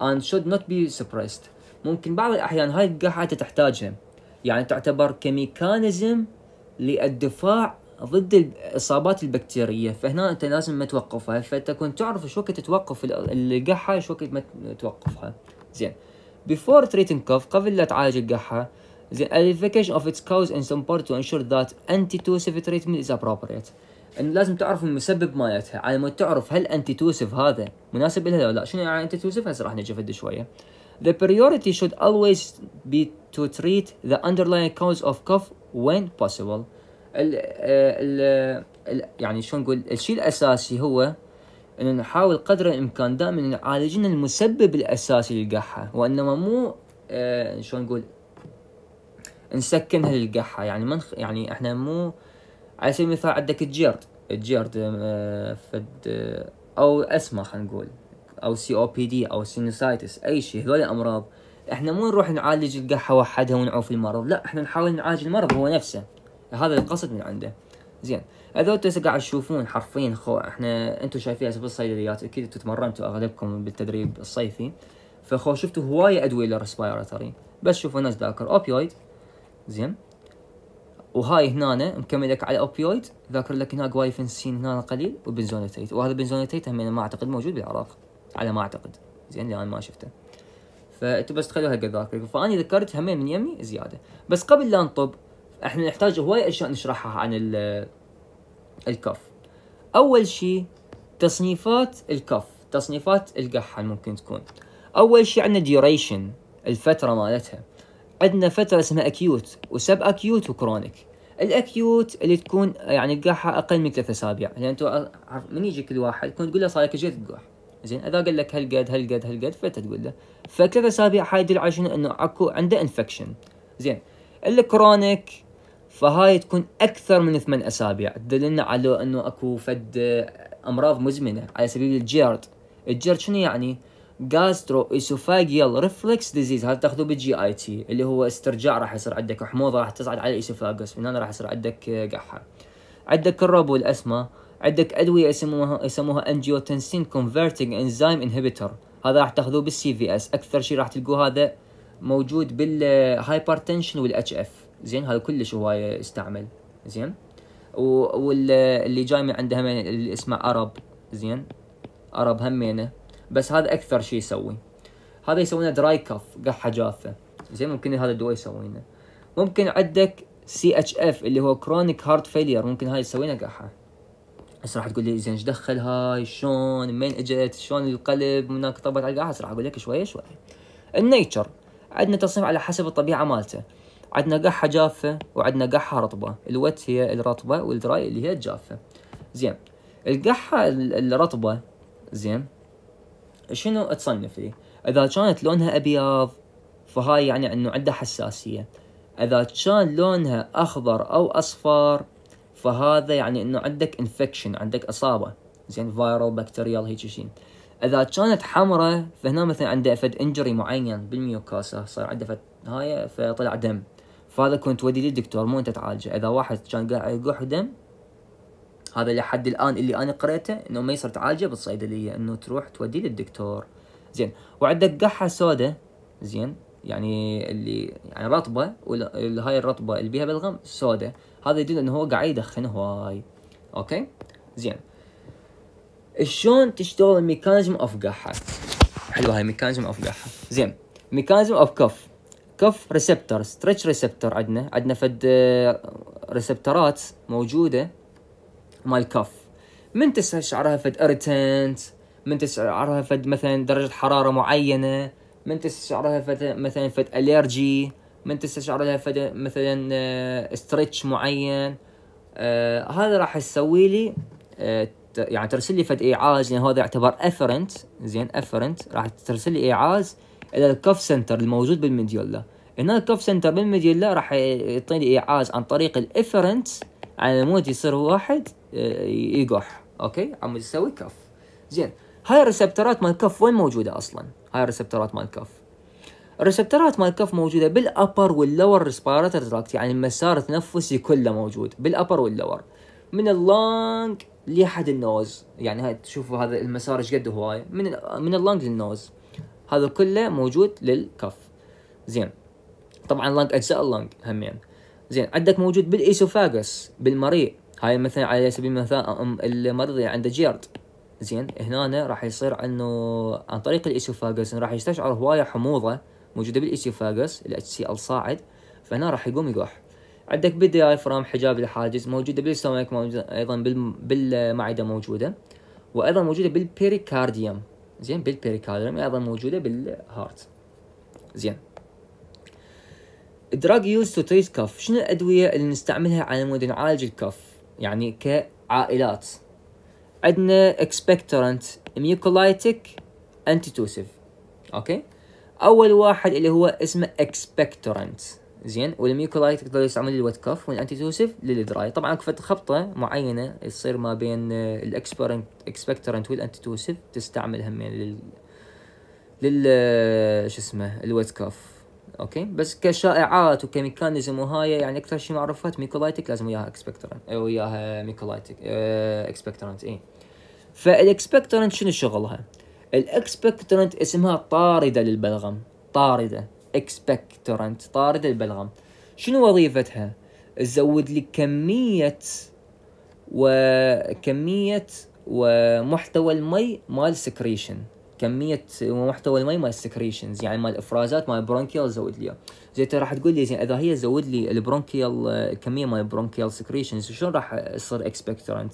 and should not be suppressed ممكن بعض الأحيان هاي القاحة أنت تحتاجها يعني تعتبر كميكانيزم للدفاع ضد الاصابات البكتيريه فهنا انت لازم ما توقفها فتكون تعرف شو وقت توقف القحه شو وقت ما توقفها زين before treating cough قبل لا تعالج القحه The identification of its cause is important to ensure that antitussive treatment is appropriate. ان لازم تعرف المسبب مالتها على ما تعرف هل antitussive هذا مناسب لها ولا لا شنو يعني antitussive هسه راح نجي فد شويه The priority should always be to treat the underlying cause of cough when possible ال ال ال يعني شلون نقول الشيء الاساسي هو ان نحاول قدر الامكان دائما نعالج المسبب الاساسي للقحه وانما مو شلون نقول نسكنها للقحة يعني منخ يعني احنا مو على سبيل المثال عندك الجيرد الجيرد آه، فد آه، او اسما خلينا نقول او سي او بي دي او سينوسايتس اي شيء هذول امراض احنا مو نروح نعالج القحة وحدها ونعوف المرض لا احنا نحاول نعالج المرض هو نفسه هذا القصد من عنده زين هذول انتم قاعد تشوفون حرفيا خو احنا انتم شايفين بالصيدليات اكيد انتم تمرنتوا اغلبكم بالتدريب الصيفي فخو شفتوا هواية ادوية للريسبيراتوري بس شوفوا ناس ذاكر اوبيويد زين وهاي هنا مكمل لك على اوبيويد ذاكر لك هناك وايفنسين هنا قليل وبنزونيتيت وهذا بنزونيتيت هم ما اعتقد موجود بالعراق على ما اعتقد زين لان ما شفته فانتوا بس تخلوها تذاكر فاني ذكرت همين من يمي زياده بس قبل لا نطب احنا نحتاج هواي اشياء نشرحها عن الكف اول شيء تصنيفات الكف تصنيفات القحه ممكن تكون اول شيء عندنا ديوريشن الفتره مالتها عندنا فتره اسمها اكيوت وسب اكيوت وكرونيك الاكيوت اللي تكون يعني تقاحها اقل من ثلاث اسابيع لان يعني انتوا من يجي كل واحد كنت تقول له صار لك جيت تقاح زين اذا قال لك هالقد هالقد هالقد فانت تقول له فثلاث اسابيع هاي تدل على شنو انه اكو عنده انفكشن زين الكرونيك فهاي تكون اكثر من ثمان اسابيع تدلنا على انه اكو فد آه، امراض مزمنه على سبيل الجيرد الجيرد شنو يعني؟ جاسترو ايسوفاجيال ريفلكس ديزيز هذا تاخذه بالجي اي تي اللي هو استرجاع راح يصير عندك حموضه راح تصعد على الايسوفاجوس من هنا راح يصير عندك آه، قحه عندك الربو والاسما عندك ادويه يسموها يسموها انجيوتنسين كونفرتنج انزيم انهبيتور هذا راح تاخذوه بالسي في اس اكثر شيء راح تلقوه هذا موجود بالهايبرتنشن والاتش اف زين هذا كلش هوايه استعمل زين واللي جاي من عندها اللي اسمه عرب زين عرب همينه بس هذا اكثر شيء يسوي هذا يسوونه دراي كف قحه جافه زين ممكن هذا الدواء يسوينه ممكن عندك سي اتش اف اللي هو كرونيك هارت فيلير ممكن هاي تسوينه قحه هسه راح تقول لي زين ايش دخل هاي شلون من اجت شلون القلب من هناك طبت على القحه راح اقول لك شويه شويه النيتشر عندنا تصنيف على حسب الطبيعه مالته عندنا قحه جافه وعندنا قحه رطبه الوت هي الرطبه والدراي اللي هي الجافه زين القحه الرطبه زين شنو تصنفي؟ اذا كانت لونها ابيض فهاي يعني انه عندها حساسية اذا كان لونها اخضر او اصفر فهذا يعني انه عندك انفكشن عندك اصابة زين فايرال بكتيريال هيك شيء اذا كانت حمراء فهنا مثلا عنده فد انجري معين بالميوكاسا صار عنده فد هاي فطلع دم فهذا كنت ودي للدكتور مو انت تعالجه اذا واحد كان قاعد يقح دم هذا لحد الان اللي انا قريته انه ما يصير تعالجه بالصيدليه انه تروح توديه للدكتور زين وعندك قحه سوداء زين يعني اللي يعني رطبه وهاي الرطبه اللي بيها بلغم سوداء هذا يدل انه هو قاعد يدخن هواي اوكي زين شلون تشتغل الميكانيزم اوف قحه حلوه هاي ميكانيزم اوف قحه زين ميكانيزم اوف كف كف ريسبتور ستريتش ريسبتور عندنا عندنا فد ريسبتورات آه، موجوده مال كف من تشعرها فد ارتنت من تشعرها فد مثلا درجة حرارة معينة من تشعرها فد مثلا فد اليرجي من تشعرها فد مثلا ستريتش آه، معين آه هذا راح يسوي لي آه يعني ترسل لي فد ايعاز لان هذا يعتبر افرنت زين افرنت راح ترسل لي ايعاز الى الكف سنتر الموجود بالميديولا هنا الكف سنتر بالميديولا راح يعطيني ايعاز عن طريق الافرنت على مود يصير واحد آه، يقح اوكي عم يسوي كف زين هاي الريسبترات مال الكف وين موجوده اصلا هاي الريسبترات مال الكف الريسبترات مال الكف موجوده بالابر واللور ريسبيراتوري تراكت يعني المسار التنفسي كله موجود بالابر واللور من اللانج لحد النوز يعني هاي تشوفوا هذا المسار ايش قد هواي من من اللانج للنوز هذا كله موجود للكف زين طبعا لانج اجزاء اللانج همين زين عندك موجود بالايسوفاجس بالمريء هاي مثلا على سبيل المثال المريض عنده جيرد زين هنا راح يصير انه عن طريق الاسوفاجس راح يستشعر هوايه حموضه موجوده بالاسوفاجس الاتش سي صاعد فهنا راح يقوم يقح عندك بالديافرام حجاب الحاجز موجوده بالستومك موجوده ايضا بالمعده موجوده وايضا موجوده بالبيريكارديوم زين بالبيريكارديوم ايضا موجوده بالهارت زين دراج يوز تو تريت كف شنو الادويه اللي نستعملها على مود نعالج الكف يعني كعائلات عندنا expectorant ميوكولايتك انتيتوسيف اوكي اول واحد اللي هو اسمه expectorant زين والميوكولايتك تقدر يستعمل للويت كف والانتيتوسيف للدراي طبعا اكو خبطه معينه تصير ما بين الاكسبكتورنت اكسبكترنت والانتيتوسيف تستعمل همين لل لل شو اسمه الويت كف اوكي بس كشائعات وكميكانيزم وهاي يعني اكثر شيء معروفات ميكولايتك لازم وياها اكسبكتورنت وياها ميكولايتك آه، اكسبكتورنت اي فالاكسبكتورنت شنو شغلها؟ الاكسبكتورنت اسمها طارده للبلغم طارده اكسبكتورنت طارده للبلغم شنو وظيفتها؟ تزود لك كميه وكميه ومحتوى المي مال سكريشن كميه محتوى المي مال السكريشنز يعني مال الافرازات مال البرونكيال زود لي زين انت راح تقول لي زين اذا هي زود لي البرونكيال الكميه مال البرونكيال سكريشنز شلون راح اصير اكسبكترنت؟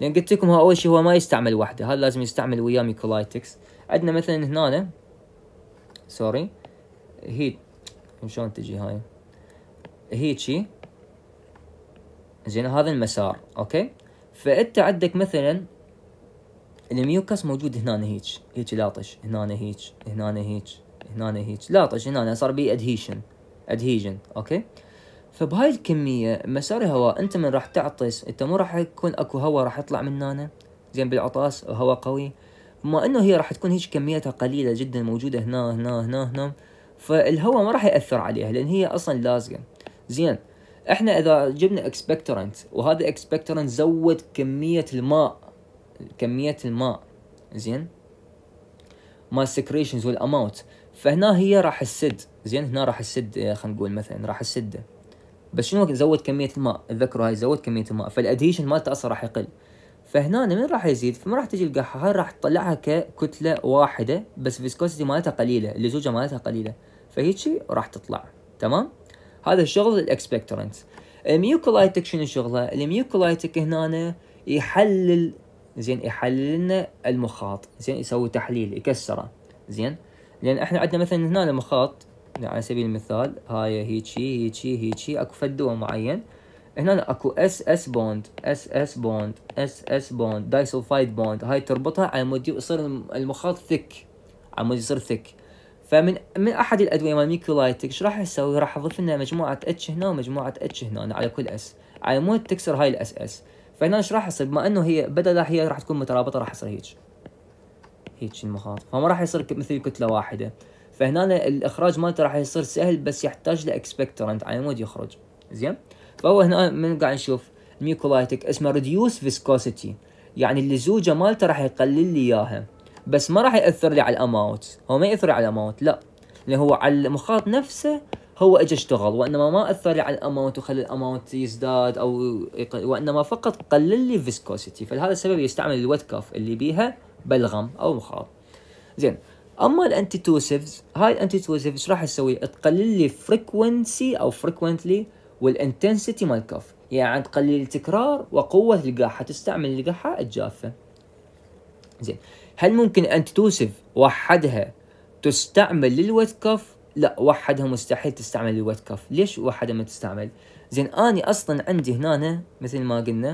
لان قلت لكم هو اول شيء هو ما يستعمل وحده هذا لازم يستعمل وياه ميكولايتكس عندنا مثلا هنا سوري هي شلون تجي هاي هيجي زين هذا المسار اوكي فانت عندك مثلا الميوكس موجود هنا هيك هيك لاطش هنا هيك هنا هيك هنا هيك لاطش هنا صار بي ادهيشن ادهيجن اوكي فبهاي الكمية مسار الهواء انت من راح تعطس انت مو راح يكون اكو هواء راح يطلع من هنا زين بالعطاس هواء قوي بما انه هي راح تكون هيك كميتها قليلة جدا موجودة هنا هنا هنا هنا فالهواء ما راح يأثر عليها لان هي اصلا لازقة زين احنا اذا جبنا اكسبكترنت وهذا اكسبكترنت زود كمية الماء كميه الماء زين مال سكريشنز والاماونت فهنا هي راح تسد زين هنا راح تسد آه، خلينا نقول مثلا راح تسده بس شنو زود كميه الماء تذكروا هاي زود كميه الماء فالادهيشن مالته اصلا راح يقل فهنا من راح يزيد فما راح تجي القاحة هاي راح تطلعها ككتله واحده بس فيسكوسيتي مالتها قليله اللزوجه مالتها قليله فهيجي راح تطلع تمام هذا الشغل الاكسبكتورنت الميوكولايتك شنو شغله الميوكولايتك هنا يحلل زين يحلل لنا المخاط زين يسوي تحليل يكسره زين لان احنا عندنا مثلا هنا المخاط يعني على سبيل المثال هاي هيجي هيجي هيجي اكو فدوه معين هنا اكو اس اس بوند اس اس بوند اس اس بوند دايسلفايد بوند هاي تربطها على مود يصير المخاط ثك على مود يصير ثك فمن من احد الادويه مال ميكولايتك ايش راح يسوي راح يضيف لنا مجموعه اتش هنا ومجموعه اتش هنا على كل اس على مود تكسر هاي الاس اس فهنا ايش راح يصير بما انه هي بدل هي راح تكون مترابطه راح يصير هيك هيك المخاط فما راح يصير مثل كتله واحده فهنا الاخراج مالته راح يصير سهل بس يحتاج لاكسبكتورنت على مود يخرج زين فهو هنا من قاعد نشوف ميكولايتك اسمه ريديوس فيسكوسيتي يعني اللزوجه مالته راح يقلل لي اياها بس ما راح ياثر لي على الاماوت هو ما ياثر على الاماوت لا اللي هو على المخاط نفسه هو اجى اشتغل وانما ما اثر لي على الاماونت وخلى الاماونت يزداد او وانما فقط قلل لي فيسكوسيتي فلهذا السبب يستعمل الويت كاف اللي بيها بلغم او مخاض زين اما الانتيتوسيفز هاي الانتيتوسيفز راح تسوي تقلل لي فريكونسي او فريكونتلي والانتنسيتي مال الكف يعني تقلل التكرار وقوه القاحه تستعمل القاحه الجافه زين هل ممكن انتيتوسيف وحدها تستعمل للويت كف لا وحدها مستحيل تستعمل الويت كف ليش وحدها ما تستعمل زين اني اصلا عندي هنا مثل ما قلنا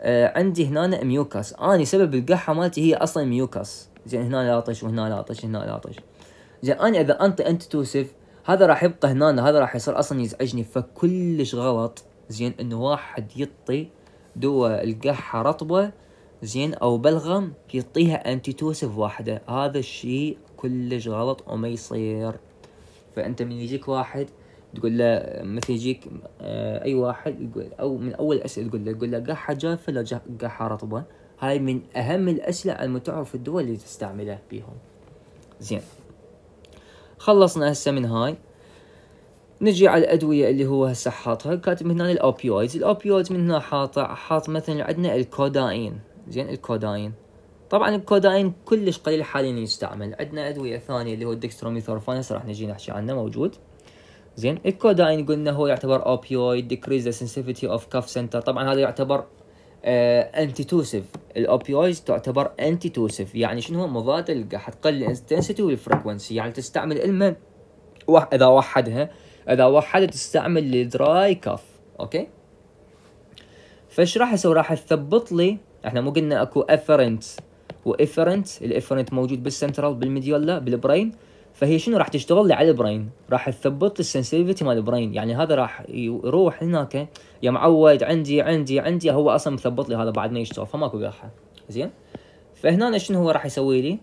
آه عندي هنا ميوكاس اني سبب القحه مالتي هي اصلا ميوكاس زين هنا لاطش وهنا لاطش هنا لاطش زين اني اذا انت انت توسف هذا راح يبقى هنا هذا راح يصير اصلا يزعجني فكلش غلط زين انه واحد يطي دوا القحه رطبه زين او بلغم يعطيها انتيتوسف واحده هذا الشيء كلش غلط وما يصير فانت من يجيك واحد تقول له مثل يجيك آه، اي واحد يقول او من اول اسئله تقول له تقول له قحه جافه لو قحه رطبه هاي من اهم الاسئله في الدول اللي تستعملها بيهم زين خلصنا هسه من هاي نجي على الادويه اللي هو هسه حاطها كاتب هنا الاوبيويدز الاوبيويدز من هنا حاطه حاط مثلا عندنا الكوداين زين الكوداين طبعا الكوداين كلش قليل حاليا يستعمل عندنا ادويه ثانيه اللي هو الدكستروميثورفانس راح نجي نحكي عنه موجود زين الكوداين قلنا هو يعتبر اوبيويد ديكريز ذا سنسيفيتي اوف كاف سنتر طبعا هذا يعتبر انتي انتيتوسيف الاوبيويدز تعتبر انتيتوسيف يعني شنو هو مضاد للقاح تقلل الانتنسيتي والفريكونسي يعني تستعمل الما اذا وحدها اذا وحدها تستعمل الدراي كاف اوكي فايش راح اسوي راح تثبط لي احنا مو قلنا اكو افرنت وافرنت الافرنت موجود بالسنترال بالميديولا بالبرين فهي شنو راح تشتغل لي على البرين راح تثبط السنسيفيتي مال البرين يعني هذا راح يروح هناك يا معود عندي عندي عندي هو اصلا مثبط لي هذا بعد ما يشتغل فماكو قاحه زين فهنا شنو هو راح يسوي لي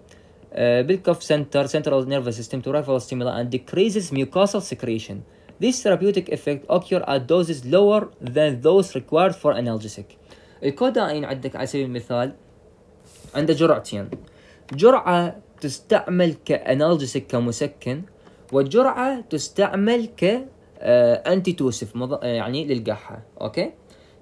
آه، بالكف سنتر سنترال نيرفس سيستم تو ريفرال ستيمولا اند decreases mucosal secretion This therapeutic effect occur at doses lower than those required for analgesic الكوداين عندك على سبيل المثال عنده جرعتين جرعة تستعمل كأنالجيسك كمسكن والجرعة تستعمل ك انتي آه، توسف آه، يعني للقحة اوكي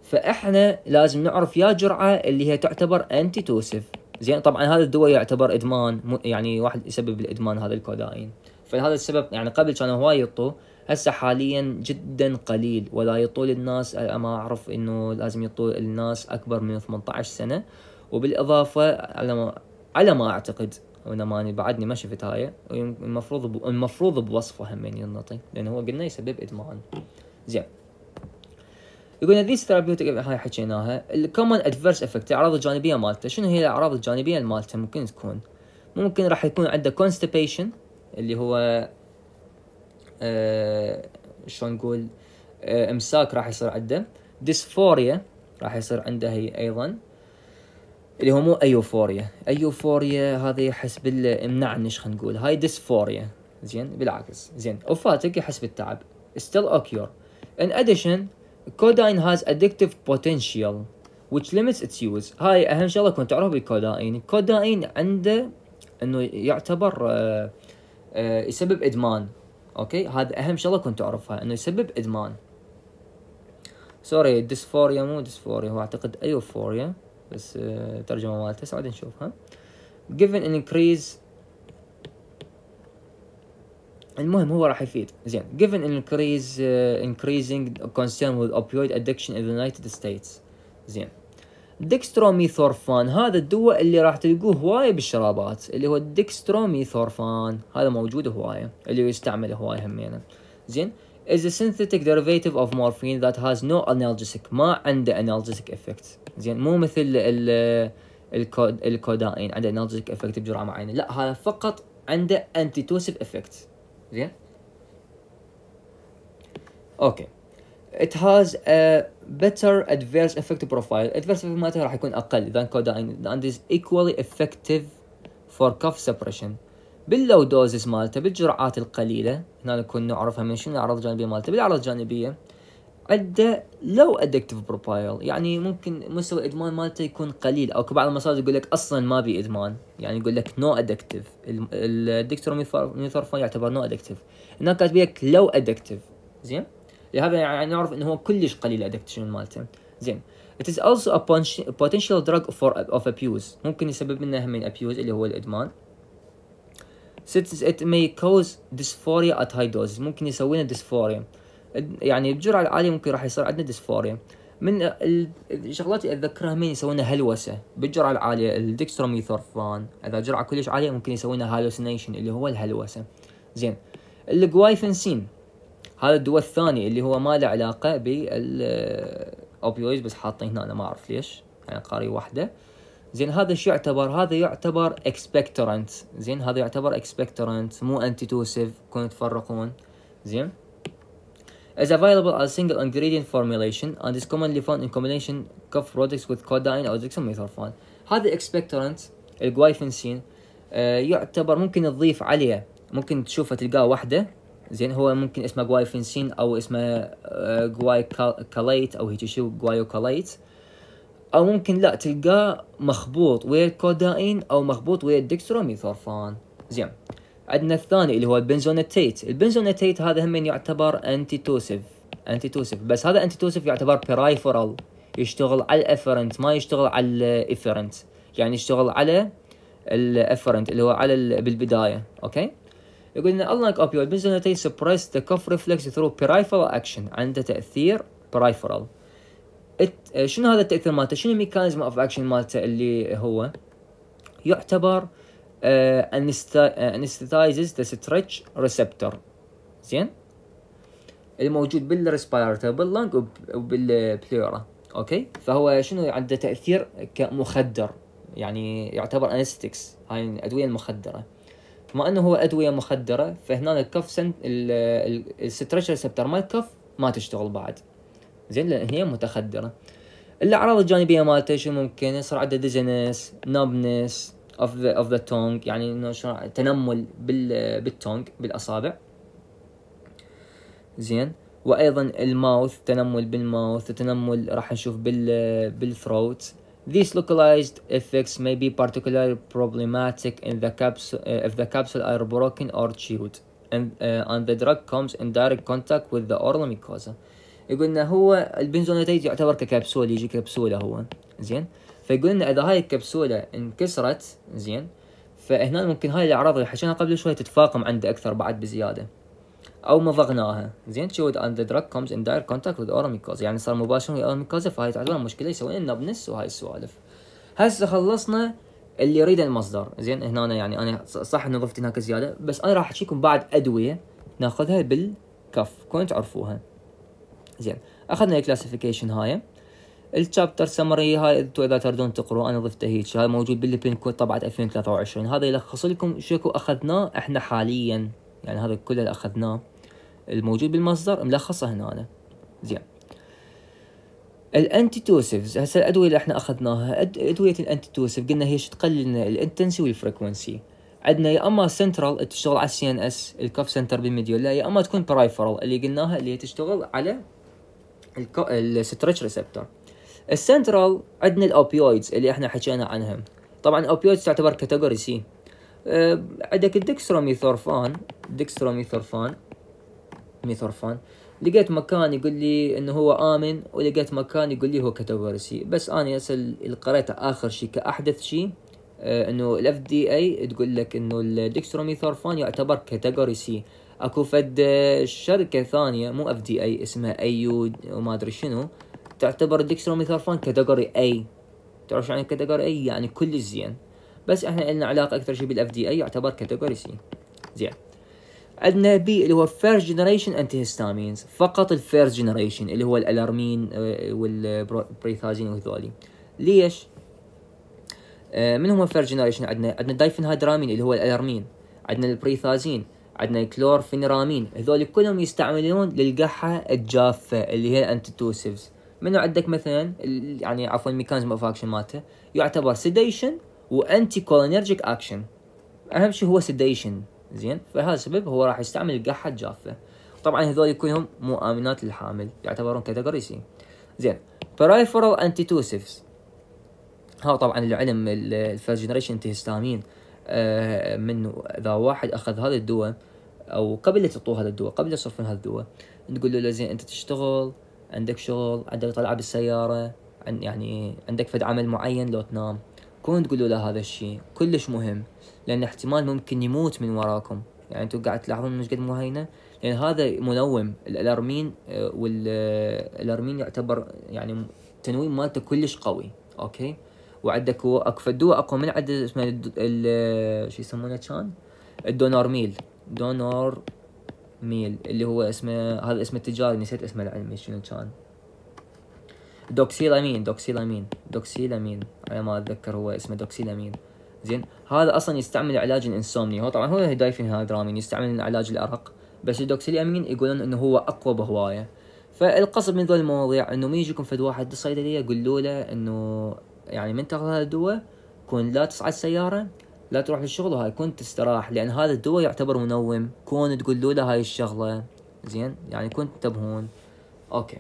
فاحنا لازم نعرف يا جرعة اللي هي تعتبر انتي توسف زين طبعا هذا الدواء يعتبر ادمان يعني واحد يسبب الادمان هذا الكوداين فلهذا السبب يعني قبل كانوا هواي يطو هسه حاليا جدا قليل ولا يطول الناس ما اعرف انه لازم يطول الناس اكبر من 18 سنه وبالاضافه على ما على ما اعتقد وانا ماني بعدني ما شفت هاي المفروض ب... المفروض بوصفه همين ينطي لانه هو قلنا يسبب ادمان زين يقولنا ذيس ثيرابيوتيك هاي حكيناها الكومن ادفيرس افكت الاعراض الجانبيه مالته شنو هي الاعراض الجانبيه مالته ممكن تكون ممكن راح يكون عنده كونستبيشن اللي هو آه شلون نقول آه امساك راح يصير عنده ديسفوريا راح يصير عنده هي ايضا اللي هو مو ايوفوريا ايوفوريا هذه حسب النعنش خلينا نقول هاي ديسفوريا زين بالعكس زين وفاتك يحس بالتعب ستيل اوكيور ان اديشن كوداين هاز ادكتيف بوتنشال which limits its use هاي اهم شغله كنت تعرف بالكوداين الكوداين عنده انه يعتبر آه، آه، يسبب ادمان اوكي هذا اهم شغله كنت تعرفها انه يسبب ادمان سوري ديسفوريا مو ديسفوريا هو اعتقد ايوفوريا بس الترجمة آه، مالته سعود نشوفها given an increase المهم هو راح يفيد زين given an increase uh, increasing concern with opioid addiction in the United States زين ديكستروميثورفان هذا الدواء اللي راح تلقوه هواية بالشرابات اللي هو الديكستروميثورفان هذا موجود هواية اللي يستعمل هواية همينه زين is a synthetic derivative of morphine that has no analgesic ما عنده analgesic effect زين مو مثل ال الكودائين عنده analgesic effect بجرعة معينة لا هذا فقط عنده antitussive effect زين اوكي it has a better adverse effect profile adverse effect مالته راح يكون اقل than codeine and is equally effective for cough suppression باللو دوزز مالته بالجرعات القليله هنا نكون نعرفها من شنو الاعراض الجانبيه مالته بالاعراض الجانبيه عنده لو ادكتيف بروبايل يعني ممكن مستوى الادمان مالته يكون قليل او بعض المصادر يقول لك اصلا ما بي ادمان يعني يقول لك نو ادكتيف الدكتور يعتبر نو ادكتيف هنا كاتب لك لو ادكتيف زين لهذا يعني نعرف انه هو كلش قليل الادكشن مالته زين It is also a potential drug for of abuse ممكن يسبب لنا هم من abuse اللي هو الادمان سيتس ات مي كوز ديسفوريا ات هاي دوز ممكن يسوي لنا يعني الجرعة العالية ممكن راح يصير عندنا ديسفوريا من الشغلات اللي اتذكرها مين يسوون هلوسه بالجرعه العاليه الدكستروميثورفان اذا جرعه كلش عاليه ممكن يسوون هالوسينيشن اللي هو الهلوسه زين الجوايفنسين هذا الدواء الثاني اللي هو ما له علاقه بالاوبيويد بس حاطين هنا انا ما اعرف ليش يعني قاري واحده زين هذا شو يعتبر هذا يعتبر اكسبكتورنت زين هذا يعتبر اكسبكتورنت مو انتيتوسيف كون تفرقون زين is available as single ingredient formulation and is commonly found in combination cough products with codeine or dexamethorphan هذا اكسبكتورنت الجوايفنسين آه، يعتبر ممكن تضيف عليه ممكن تشوفه تلقاه وحده زين هو ممكن اسمه جوايفنسين او اسمه آه جوايكاليت او هيك شيء جوايوكاليت او ممكن لا تلقاه مخبوط ويا الكودائين او مخبوط ويا الدكستروميثورفان زين عندنا الثاني اللي هو البنزونيتيت البنزونيتيت هذا هم يعتبر انتي توسف انتي توسف بس هذا انتي توسف يعتبر برايفورال يشتغل على الافرنت ما يشتغل على الافرنت يعني يشتغل على الافرنت اللي هو على بالبدايه اوكي يقول ان unlike opioid benzodiazepines suppress the cough reflex through peripheral action عنده تاثير peripheral آه، شنو هذا التاثير مالته شنو الميكانيزم اوف اكشن مالته اللي هو يعتبر انستايزز ذا ستريتش ريسبتور زين الموجود بالريسبيرتبل لانج وبالبليورا اوكي فهو شنو عنده تاثير كمخدر يعني يعتبر انستكس هاي الادويه المخدره بما انه هو ادويه مخدره فهنا الكف سنت الستريتش ريسبتر مال الكف ما تشتغل بعد زين لان هي متخدره الاعراض الجانبيه مالته شو ممكن يصير عنده ديزنس نابنس اوف ذا اوف ذا تونج يعني انه تنمل بال بالتونج بالاصابع زين وايضا الماوث تنمل بالماوث تنمل راح نشوف بال بالثروت These localized effects may be particularly problematic in the capsule, uh, if the capsule are broken or chewed, and, uh, and the drug comes in direct contact with the oral mucosa. يقول لنا هو البنزونيتيد يعتبر ككبسولة يجي كبسولة هو زين فيقول لنا إذا هاي الكبسولة انكسرت زين فهنا ممكن هاي الأعراض اللي حكينا قبل شوي تتفاقم عنده أكثر بعد بزيادة أو مضغناها زين شود أند دراج كومز إن داير كونتاكت وذ أوراميكوز يعني صار مباشر ويا أوراميكوز فهاي تعتبر مشكلة يسوي لنا بنس وهاي السوالف هسه خلصنا اللي يريد المصدر زين هنا يعني انا صح اني ضفت هناك زياده بس انا راح احكيكم بعد ادويه ناخذها بالكف كون تعرفوها زين اخذنا الكلاسيفيكيشن هاي التشابتر سمري هاي انتوا اذا تردون تقروا انا ضفته هيك هاي موجود بالبين كود طبعة 2023 هذا يلخص لكم شكو اخذناه احنا حاليا يعني هذا كله اللي اخذناه الموجود بالمصدر ملخصه هنا أنا. زين الانتيتوسيفز هسه الادويه اللي احنا اخذناها ادويه الانتيتوسيف قلنا هي تقلل لنا الانتنسي والفريكونسي عندنا يا اما سنترال تشتغل على السي ان اس الكف سنتر بالميديولا يا اما تكون برايفرال اللي قلناها اللي هي تشتغل على الستريتش ريسبتور السنترال عندنا الاوبيويدز اللي احنا حكينا عنها طبعا الاوبيويدز تعتبر كاتيجوري أه، سي عندك الدكستروميثورفان دكستروميثورفان ميثورفان لقيت مكان يقول لي انه هو امن ولقيت مكان يقول لي هو كاتيجوري سي بس انا هسه اللي قريته اخر شيء كاحدث شيء أه، انه الاف دي اي تقول لك انه الدكستروميثورفان يعتبر كاتيجوري سي اكو فد شركه ثانيه مو اف دي اي اسمها ايو وما ادري شنو تعتبر الدكستروميثورفون كاتيجوري اي تعرف شو يعني كاتيجوري اي يعني كل زين بس احنا لنا علاقه اكثر شيء بالاف دي اي يعتبر كاتيجوري سي زين عندنا بي اللي هو فيرست جنريشن انتي هيستامينز فقط الفيرست جنريشن اللي هو الالارمين آه، والبريثازين وهذولي ليش؟ آه، من هم فيرست جنريشن عندنا عندنا هيدرامين اللي هو الالارمين عندنا البريثازين عندنا الكلورفينرامين هذول كلهم يستعملون للقحة الجافة اللي هي الانتيتوسيفز منو عندك مثلا يعني عفوا الميكانيزم اوف اكشن مالته يعتبر سيديشن وانتي كولينرجيك اكشن اهم شيء هو سيديشن زين فهذا السبب هو راح يستعمل القحة الجافة طبعا هذول كلهم مؤامنات للحامل يعتبرون كاتيجوري سي زين برايفورال انتيتوسيفز ها طبعا العلم الفيرست جنريشن انتيستامين آه، منه اذا واحد اخذ هذه الدواء او قبل لا تعطوه هذا الدواء قبل لا تصرفون هذا الدواء نقول له زين انت تشتغل عندك شغل عندك طلعه بالسياره يعني عندك فد عمل معين لو تنام كون تقول له هذا الشيء كلش مهم لان احتمال ممكن يموت من وراكم يعني انتم قاعد تلاحظون مش قد مهينه لان هذا منوم الالارمين آه، والالارمين آه، يعتبر يعني التنويم مالته كلش قوي اوكي وعندك اكو دواء اقوى من عدد اسمه شو يسمونه كان الدونور ميل دونور ميل اللي هو اسمه هذا اسمه التجاري نسيت اسمه العلمي شنو كان دوكسيلامين دوكسيلامين دوكسيلامين على ما اتذكر هو اسمه دوكسيلامين زين هذا اصلا يستعمل علاج الانسومني هو طبعا هو دايفين هادرامين يستعمل علاج الارق بس الدوكسيلامين يقولون انه هو اقوى بهوايه فالقصد من ذول المواضيع انه ما يجيكم فد واحد بالصيدليه يقولوا له انه يعني من تاخذ هذا الدواء كون لا تصعد سيارة لا تروح للشغل وهاي كون تستراح لأن هذا الدواء يعتبر منوم كون تقول له هاي الشغلة زين يعني كون تنتبهون اوكي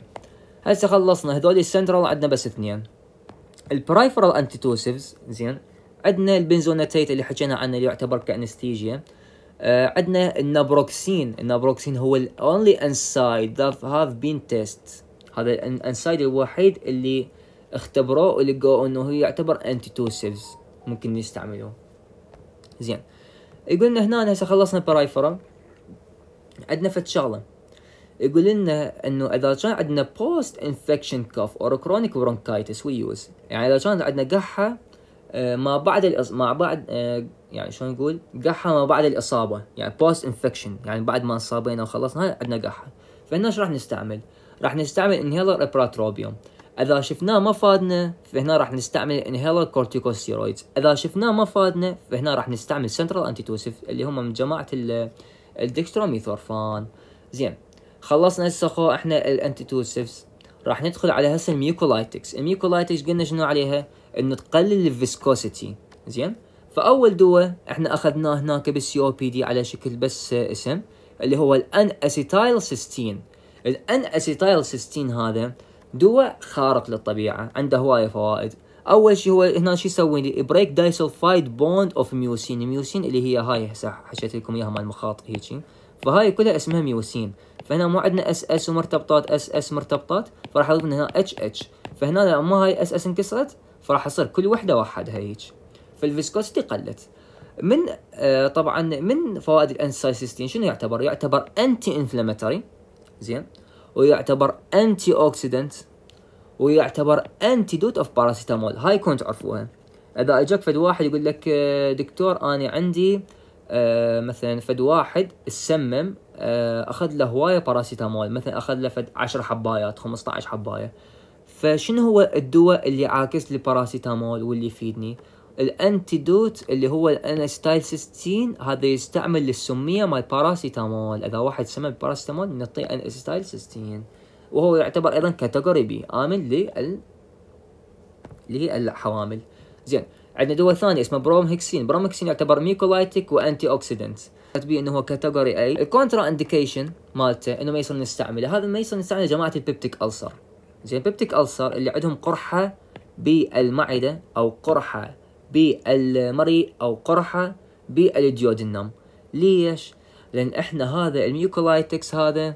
هسه خلصنا هذول السنترال عندنا بس اثنين البرايفرال انتيتوسيفز زين عندنا البنزوناتيت اللي حكينا عنه اللي يعتبر كانستيجيا آه، عندنا النابروكسين النابروكسين هو الاونلي انسايد ذات هاف بين تيست هذا الانسايد الوحيد اللي اختبروه ولقوا انه هو يعتبر انتي توسيفز ممكن يستعملوه زين يقول لنا هنا هسه خلصنا برايفرا عندنا فد شغله يقول لنا انه اذا كان عندنا بوست انفكشن كاف اور كرونيك برونكايتس وي يوز يعني اذا كان عندنا قحه آه، ما بعد الأص... ما بعد آه، يعني شلون نقول قحه ما بعد الاصابه يعني بوست انفكشن يعني بعد ما انصابينا وخلصنا عندنا قحه فهنا ايش راح نستعمل راح نستعمل انهيلر ابراتروبيوم اذا شفناه ما فادنا فهنا راح نستعمل انهيلر كورتيكوستيرويدز اذا شفناه ما فادنا فهنا راح نستعمل سنترال انتيتوسيف اللي هم من جماعه الدكستروميثورفان زين خلصنا هسه خو احنا الانتيتوسيفز راح ندخل على هسه الميوكولايتكس الميوكولايتكس قلنا شنو عليها انه تقلل الفيسكوسيتي زين فاول دواء احنا اخذناه هناك بالسي او بي دي على شكل بس اسم اللي هو الان اسيتايل سيستين الان اسيتايل سيستين هذا دواء خارق للطبيعة عنده هواية فوائد اول شيء هو هنا شو يسوي لي بريك دايسلفايد بوند اوف ميوسين ميوسين اللي هي هاي هسه حشيت لكم اياها مال المخاط هيجي فهاي كلها اسمها ميوسين فهنا مو عندنا اس اس ومرتبطات اس اس مرتبطات فراح اضيف هنا اتش اتش فهنا لما هاي اس اس انكسرت فراح يصير كل وحده وحدها هيك فالفيسكوستي قلت من آه طبعا من فوائد الانسايسيستين شنو يعتبر؟ يعتبر انتي انفلاماتوري زين ويعتبر انتي اوكسيدنت ويعتبر انتيدوت اوف باراسيتامول هاي كنت تعرفوها اذا اجاك فد واحد يقول لك آه، دكتور انا عندي آه، مثلا فد واحد السمم آه، اخذ له هوايه باراسيتامول مثلا اخذ له فد 10 حبايات 15 حبايه فشنو هو الدواء اللي عاكس لي باراسيتامول واللي يفيدني الانتيدوت اللي هو الانستايل 16 هذا يستعمل للسميه مال باراسيتامول اذا واحد سمى باراسيتامول نعطيه انستايل 16 وهو يعتبر ايضا كاتيجوري بي امن لل للحوامل زين عندنا دواء ثاني اسمه برومهكسين برومهكسين يعتبر ميكولايتيك وانتي اوكسيدنت بي انه هو كاتيجوري اي الكونترا انديكيشن مالته انه ما يصير نستعمله هذا ما يصير نستعمله جماعه البيبتيك السر زين البيبتيك السر اللي عندهم قرحه بالمعده او قرحه بالمريء أو قرحة بالديودنم ليش؟ لأن إحنا هذا الميوكولايتكس هذا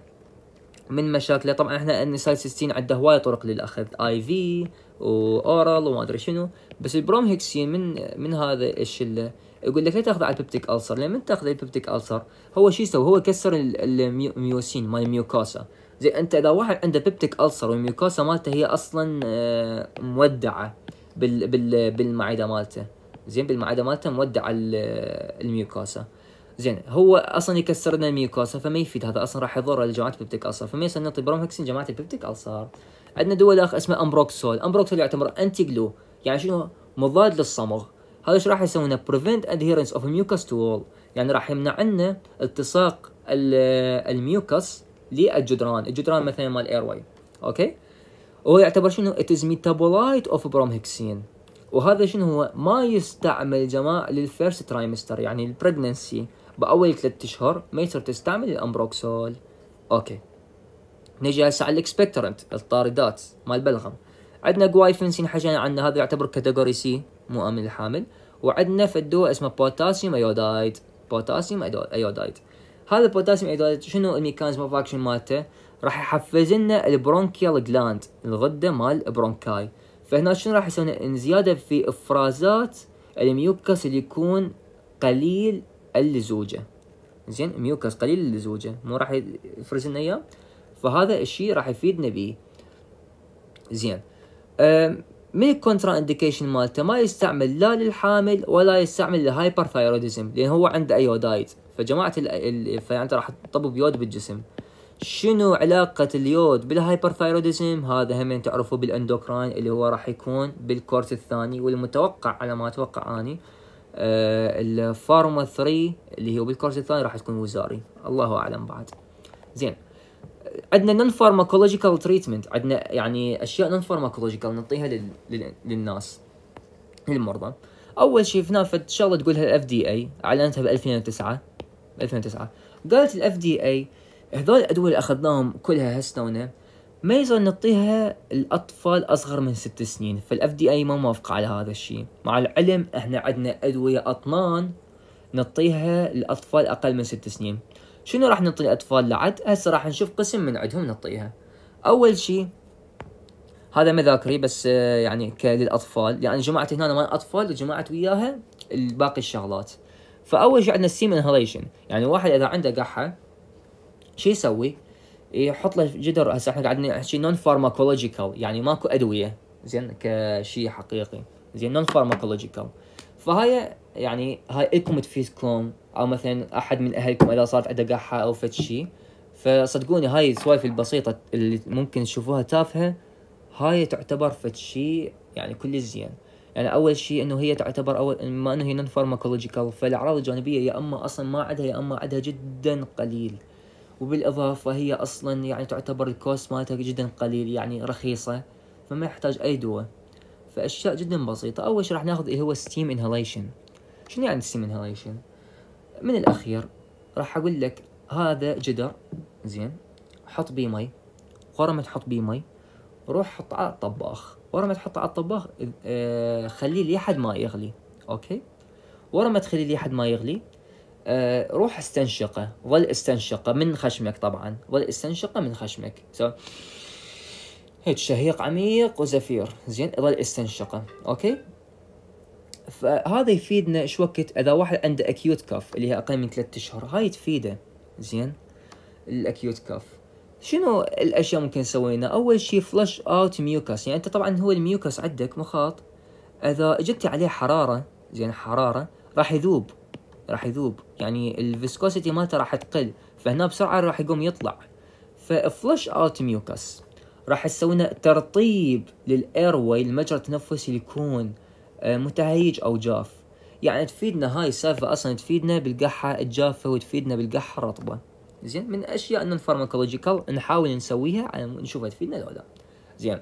من مشاكله طبعا احنا النسايسيستين عنده هواي طرق للاخذ اي في واورال وما ادري شنو بس البرومهكسين من من هذا الشله يقول لك لا تاخذ على البيبتيك السر لان من تاخذ البيبتيك السر هو شو يسوي هو كسر الميوسين مال الميوكوسا زي انت اذا واحد عنده بيبتيك السر والميوكوسا مالته هي اصلا آه، مودعه بال بال بالمعده مالته زين بالمعده مالته مودع الميوكوسا زين هو اصلا يكسر لنا الميوكوسا فما يفيد هذا اصلا راح يضر الجماعات البيبتيك الصر فما يصير نعطي برومهكسين جماعه البيبتيك الصر عندنا دواء اخر اسمه امبروكسول امبروكسول يعتبر انتي جلو يعني شنو مضاد للصمغ هذا ايش راح لنا بريفنت ادهيرنس اوف mucus تو وول يعني راح يمنع لنا التصاق الميوكس للجدران الجدران مثلا مال اير واي اوكي هو يعتبر شنو it is metabolite of bromhexine وهذا شنو هو ما يستعمل جماعة للفيرست ترايمستر يعني البريجننسي بأول ثلاثة أشهر ما يصير تستعمل الأمبروكسول أوكي نجي هسه على الاكسبكترنت الطاردات مال بلغم عندنا جوايفنسين حجينا عنه هذا يعتبر كاتيجوري سي مو امن الحامل وعندنا الدواء اسمه بوتاسيوم ايودايد بوتاسيوم ايودايد هذا البوتاسيوم ايودايد شنو الميكانيزم اوف اكشن مالته راح يحفز لنا البرونكيال جلاند الغده مال برونكاي فهنا شنو راح يسوي ان زياده في افرازات الميوكس اللي يكون قليل اللزوجه زين ميوكس قليل اللزوجه مو راح يفرز لنا اياه فهذا الشيء راح يفيدنا به زين من الكونترا اندكيشن مالته ما يستعمل لا للحامل ولا يستعمل للهايبر ثايرويدزم لان هو عنده ايودايد فجماعه ال... ال... فانت راح تطبب يود بالجسم شنو علاقة اليود بالهايبرثايروديزم هذا هم تعرفوا بالاندوكراين اللي هو راح يكون بالكورس الثاني والمتوقع على ما اتوقع اني آه الفارما 3 اللي هو بالكورس الثاني راح تكون وزاري الله اعلم بعد زين عندنا نون فارماكولوجيكال تريتمنت عندنا يعني اشياء نون فارماكولوجيكال نعطيها لل... لل... للناس للمرضى اول شيء شفناه فد شغله تقولها الاف دي اي اعلنتها ب 2009 2009 قالت الاف دي اي هذول الأدوية اللي أخذناهم كلها هسه ما يزال نعطيها الأطفال أصغر من ست سنين فالأف دي أي ما موافقة على هذا الشيء مع العلم إحنا عندنا أدوية أطنان نعطيها الأطفال أقل من ست سنين شنو راح نعطي الأطفال لعد هسه راح نشوف قسم من عندهم نعطيها أول شيء هذا مذاكري بس آه، يعني للأطفال لأن يعني جمعت هنا مال أطفال وجمعت وياها الباقي الشغلات فأول شيء عندنا السيم انهاليشن يعني واحد إذا عنده قحة شو يسوي؟ إيه، يحط له جدر هسه احنا قاعدين نحكي نون فارماكولوجيكال يعني ماكو ادويه زين كشيء حقيقي زين نون فارماكولوجيكال فهاي يعني هاي الكم تفيدكم او مثلا احد من اهلكم اذا صارت عنده قحه او فد شيء فصدقوني هاي السوالف البسيطه اللي ممكن تشوفوها تافهه هاي تعتبر فد شيء يعني كل زين يعني اول شيء انه هي تعتبر اول بما انه هي نون فارماكولوجيكال فالاعراض الجانبيه يا اما اصلا ما عندها يا اما عندها جدا قليل وبالإضافة هي أصلا يعني تعتبر الكوست مالتها جدا قليل يعني رخيصة فما يحتاج أي دواء فأشياء جدا بسيطة أول شي راح ناخذ اللي هو ستيم انهاليشن شنو يعني ستيم انهاليشن من الأخير راح أقول لك هذا جدر زين حط بيه مي ورا ما تحط بيه مي روح حط على الطباخ ورا ما تحط على الطباخ آه، خليه لحد ما يغلي اوكي ورا ما تخليه لحد ما يغلي آه، روح استنشقه ظل استنشقه من خشمك طبعا ظل استنشقه من خشمك سو هيك شهيق عميق وزفير زين ظل استنشقه اوكي فهذا يفيدنا شو وقت اذا واحد عنده اكيوت كاف اللي هي اقل من ثلاثة اشهر هاي تفيده زين الاكيوت كاف شنو الاشياء ممكن نسوينا اول شيء فلاش اوت ميوكاس يعني انت طبعا هو الميوكاس عندك مخاط اذا اجت عليه حراره زين حراره راح يذوب راح يذوب يعني الفيسكوسيتي مالته راح تقل فهنا بسرعه راح يقوم يطلع ففلش اوت ميوكس راح تسوي لنا ترطيب للاير واي المجرى التنفسي يكون آه، متهيج او جاف يعني تفيدنا هاي السالفه اصلا تفيدنا بالقحه الجافه وتفيدنا بالقحه الرطبه زين من اشياء ان الفارماكولوجيكال نحاول نسويها على نشوفها تفيدنا لو لا زين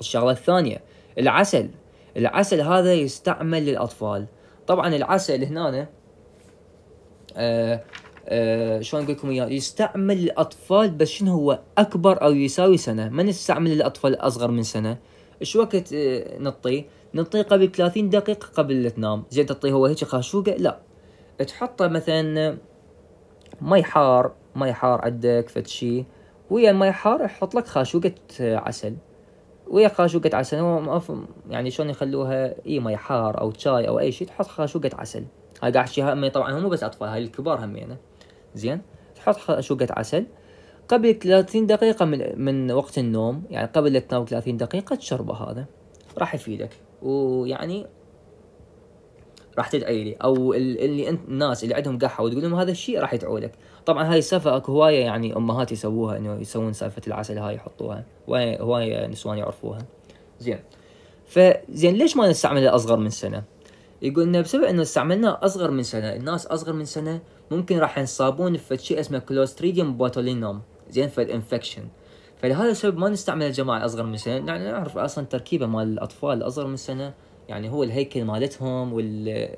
الشغله الثانيه العسل العسل هذا يستعمل للاطفال طبعا العسل هنا آه، آه، شلون اقول لكم اياه يستعمل الاطفال بس شنو هو اكبر او يساوي سنه ما نستعمل الاطفال الاصغر من سنه ايش وقت آه، نطي نطيه نطيه قبل 30 دقيقه قبل تنام زين تطيه هو هيك خاشوقه لا تحطه مثلا مي حار مي حار عندك فد شيء ويا المي حار يحط لك خاشوقه عسل ويا خاشوقة عسل يعني شلون يخلوها اي مي حار او شاي او اي شيء تحط خاشوقة عسل هاي قاعد احكي هم طبعا هم مو بس اطفال هاي الكبار همينه يعني. زين تحط شقة عسل قبل 30 دقيقة من من وقت النوم يعني قبل لا تنام 30 دقيقة تشربه هذا راح يفيدك ويعني راح تدعي لي او اللي انت الناس اللي عندهم قحه وتقول لهم هذا الشيء راح يدعوا لك طبعا هاي السالفه اكو هوايه يعني امهات يسووها انه يسوون سالفه العسل هاي يحطوها هوايه نسوان يعرفوها زين فزين ليش ما نستعمل الاصغر من سنه يقول انه بسبب انه استعملناه اصغر من سنه الناس اصغر من سنه ممكن راح ينصابون في شيء اسمه كلوستريديوم بوتولينوم زين في الانفكشن فلهذا السبب ما نستعمل الجماعه الاصغر من سنه يعني نعرف اصلا تركيبه مال الاطفال الاصغر من سنه يعني هو الهيكل مالتهم وال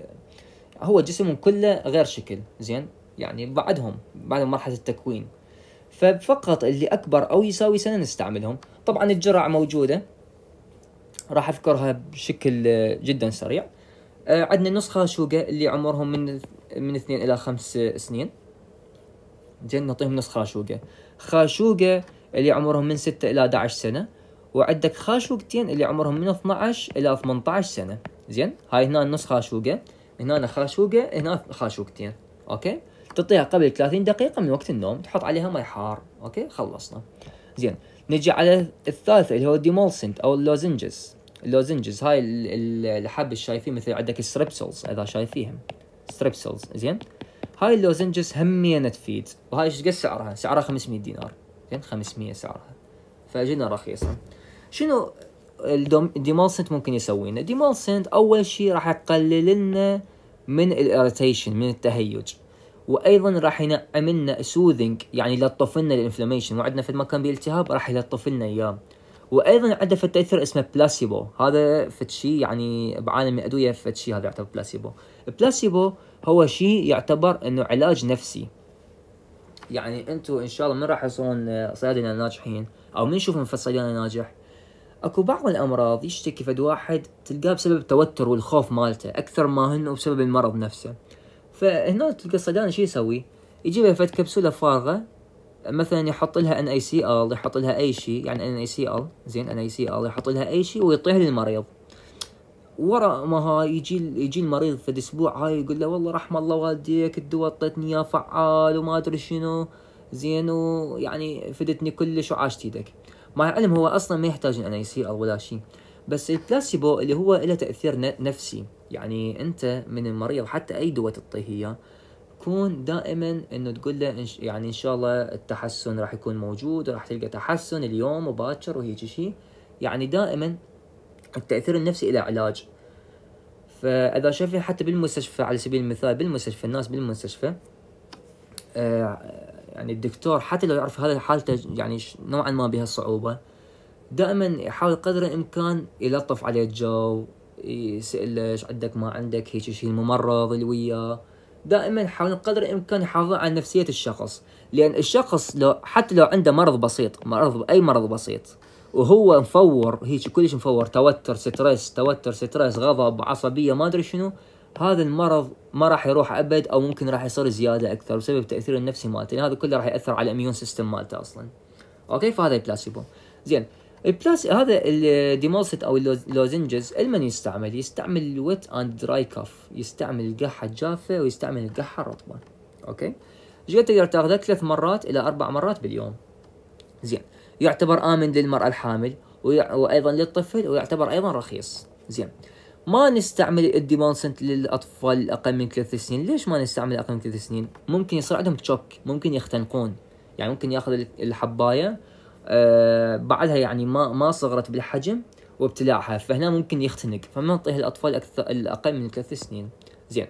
هو جسمهم كله غير شكل زين يعني بعدهم بعد مرحله التكوين ففقط اللي اكبر او يساوي سنه نستعملهم طبعا الجرعه موجوده راح اذكرها بشكل جدا سريع آه، عندنا نسخة شوقة اللي عمرهم من من اثنين إلى خمس سنين زين نعطيهم نص خاشوقة خاشوقة اللي عمرهم من ستة إلى 11 سنة وعندك خاشوقتين اللي عمرهم من 12 إلى 18 سنة زين هاي هنا نص خاشوقة هنا خاشوقة هنا خاشوقتين أوكي تعطيها قبل 30 دقيقة من وقت النوم تحط عليها ماي حار أوكي خلصنا زين نجي على الثالثة اللي هو الديمولسنت أو اللوزنجز اللوزنجز هاي الحب الشايفين مثل عندك الستريبسلز اذا شايفيهم ستريبسلز زين هاي اللوزنجز همينة تفيد وهاي ايش قد سعرها؟ سعرها 500 دينار زين 500 سعرها فجدا رخيصة شنو الديمالسنت ممكن يسوي لنا؟ ديمالسنت اول شيء راح يقلل لنا من الاريتيشن من التهيج وايضا راح ينعم لنا سوذنج يعني يلطف لنا الانفلاميشن وعندنا في المكان بالتهاب راح يلطف لنا اياه وايضا عنده فد تاثير اسمه بلاسيبو هذا فد يعني بعالم الادويه فد هذا يعتبر بلاسيبو بلاسيبو هو شيء يعتبر انه علاج نفسي يعني انتم ان شاء الله من راح يصيرون صيادله ناجحين او من يشوف في صيدله ناجح اكو بعض الامراض يشتكي فد واحد تلقاه بسبب التوتر والخوف مالته اكثر ما هن بسبب المرض نفسه فهنا تلقى الصيدلي شو يسوي يجيب فد كبسوله فارغه مثلا يحط لها ان اي سي ال يحط لها اي شيء يعني ان اي سي ال زين ان اي سي ال يحط لها اي شيء ويعطيها للمريض ورا ما هاي يجي يجي المريض في الاسبوع هاي يقول له والله رحم الله والديك الدواء اعطيتني اياه فعال وما ادري شنو زين ويعني فدتني كلش وعاشت ايدك مع العلم هو اصلا ما يحتاج ان اي سي ال ولا شيء بس البلاسيبو اللي هو له تاثير نفسي يعني انت من المريض حتى اي دواء تعطيه اياه كون دائما انه تقول له يعني ان شاء الله التحسن راح يكون موجود وراح تلقى تحسن اليوم وباكر وهيك شيء يعني دائما التاثير النفسي له علاج فاذا شايفين حتى بالمستشفى على سبيل المثال بالمستشفى الناس بالمستشفى آه يعني الدكتور حتى لو يعرف هذا حالته يعني نوعا ما بها صعوبة دائما يحاول قدر الامكان يلطف عليه الجو يسأله ايش عندك ما عندك هيك شيء الممرض اللي وياه دائما حاول قدر الامكان يحافظون على نفسيه الشخص لان الشخص لو حتى لو عنده مرض بسيط مرض اي مرض بسيط وهو مفور هيك كلش مفور توتر ستريس توتر ستريس غضب عصبيه ما ادري شنو هذا المرض ما راح يروح ابد او ممكن راح يصير زياده اكثر بسبب التاثير النفسي مالته يعني هذا كله راح ياثر على الاميون سيستم مالته اصلا اوكي فهذا البلاسيبو زين البلاس إيه، هذا الديمولسيت او اللوزنجز المن يستعمل يستعمل الويت اند دراي كف يستعمل القحه الجافه ويستعمل القحه الرطبه اوكي ايش قد تقدر تاخذه ثلاث مرات الى اربع مرات باليوم زين يعتبر امن للمراه الحامل وايضا للطفل ويعتبر ايضا رخيص زين ما نستعمل الديمونسنت للاطفال اقل من ثلاث سنين ليش ما نستعمل اقل من ثلاث سنين ممكن يصير عندهم تشوك ممكن يختنقون يعني ممكن ياخذ الحبايه آه، بعدها يعني ما ما صغرت بالحجم وابتلاعها فهنا ممكن يختنق فما نعطيها الاطفال اكثر الاقل من ثلاث سنين زين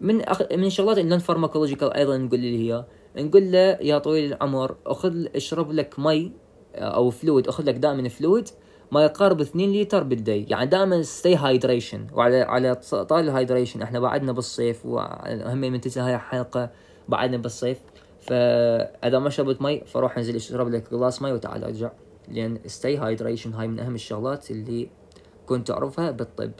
من أخ... من الشغلات النون فارماكولوجيكال ايضا نقول اللي هي نقول له يا طويل العمر اخذ اشرب لك مي آه، او فلويد اخذ لك دائما فلويد ما يقارب 2 لتر بالدي يعني دائما ستي هايدريشن وعلى على طال الهايدريشن احنا بعدنا بالصيف وهم من تنسى هاي الحلقه بعدنا بالصيف فاذا ما شربت مي فروح انزل اشرب لك غلاس مي وتعال ارجع لان ستي هايدريشن هاي من اهم الشغلات اللي كنت اعرفها بالطب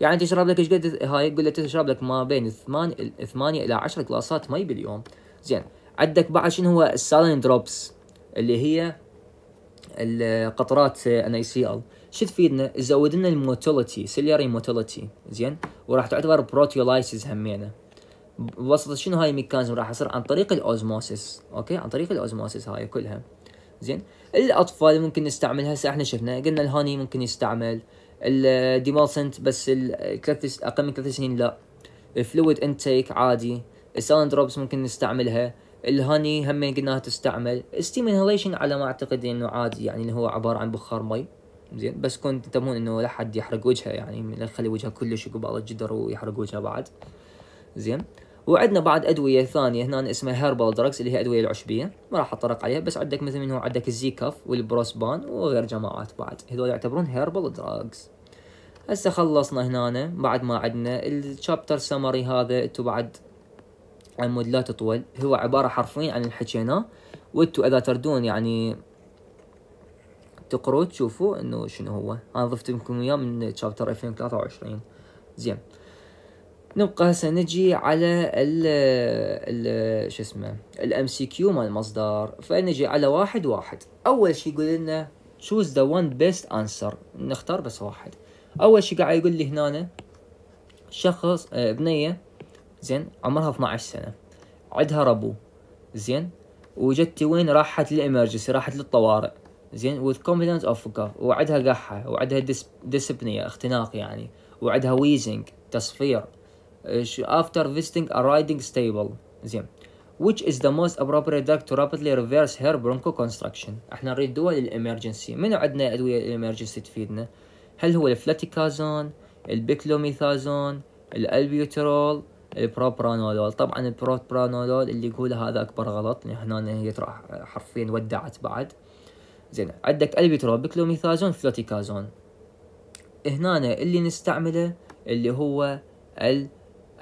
يعني تشرب لك ايش قد هاي تقول لك تشرب لك ما بين ثمان ثمانية الى عشر كلاسات مي باليوم زين عندك بعد شنو هو السالين دروبس اللي هي القطرات ان اي سي ال شو تفيدنا؟ تزود لنا الموتيليتي سيلياري موتيليتي زين وراح تعتبر بروتيولايسيس همينه بواسطه شنو هاي الميكانيزم راح يصير عن طريق الاوزموسيس اوكي عن طريق الاوزموسيس هاي كلها زين الاطفال ممكن نستعملها هسه احنا شفنا قلنا الهاني ممكن يستعمل الديمالسنت بس الثلاث اقل من ثلاث سنين لا الفلويد انتيك عادي الساوند دروبس ممكن نستعملها الهاني هم قلناها تستعمل ستيم انهيليشن على ما اعتقد انه عادي يعني اللي هو عباره عن بخار مي زين بس كنت تمون انه لا يحرق وجهه يعني لا يخلي وجهه كلش على الجدر ويحرق وجهه بعد زين وعندنا بعد ادويه ثانيه هنا اسمها هيربال دراكس اللي هي ادويه العشبيه ما راح اتطرق عليها بس عندك مثل منهم عندك الزيكاف والبروسبان وغير جماعات بعد هذول يعتبرون هيربال دراكس هسه خلصنا هنا بعد ما عندنا الشابتر سمري هذا انتو بعد عمود لا تطول هو عبارة حرفيا عن اللي حكيناه وانتو اذا تردون يعني تقروا تشوفوا انه شنو هو انا ضفت لكم اياه من شابتر 2023 زين نبقى سنجي على ال ال شو اسمه الام سي كيو مال المصدر فنجي على واحد واحد اول شيء يقول لنا تشوز ذا وان بيست انسر نختار بس واحد اول شيء قاعد يقول لي هنا شخص آه، بنيه زين عمرها 12 سنه عندها ربو زين وجت وين راحت للامرجنسي راحت للطوارئ زين وذ competence اوف God وعدها قحة وعدها ديسبنية اختناق يعني وعدها ويزنج تصفير after visiting a riding stable زين which is the most appropriate drug to rapidly reverse her bronchoconstriction احنا نريد دواء للامرجنسي منو عندنا ادويه الامرجنسي تفيدنا هل هو الفلاتيكازون البيكلوميثازون الالبيوترول البروبرانولول طبعا البروبرانولول اللي يقوله هذا اكبر غلط لان هنا هي راح حرفيا ودعت بعد زين عندك البيوترول بيكلوميثازون فلوتيكازون هنا اللي نستعمله اللي هو ال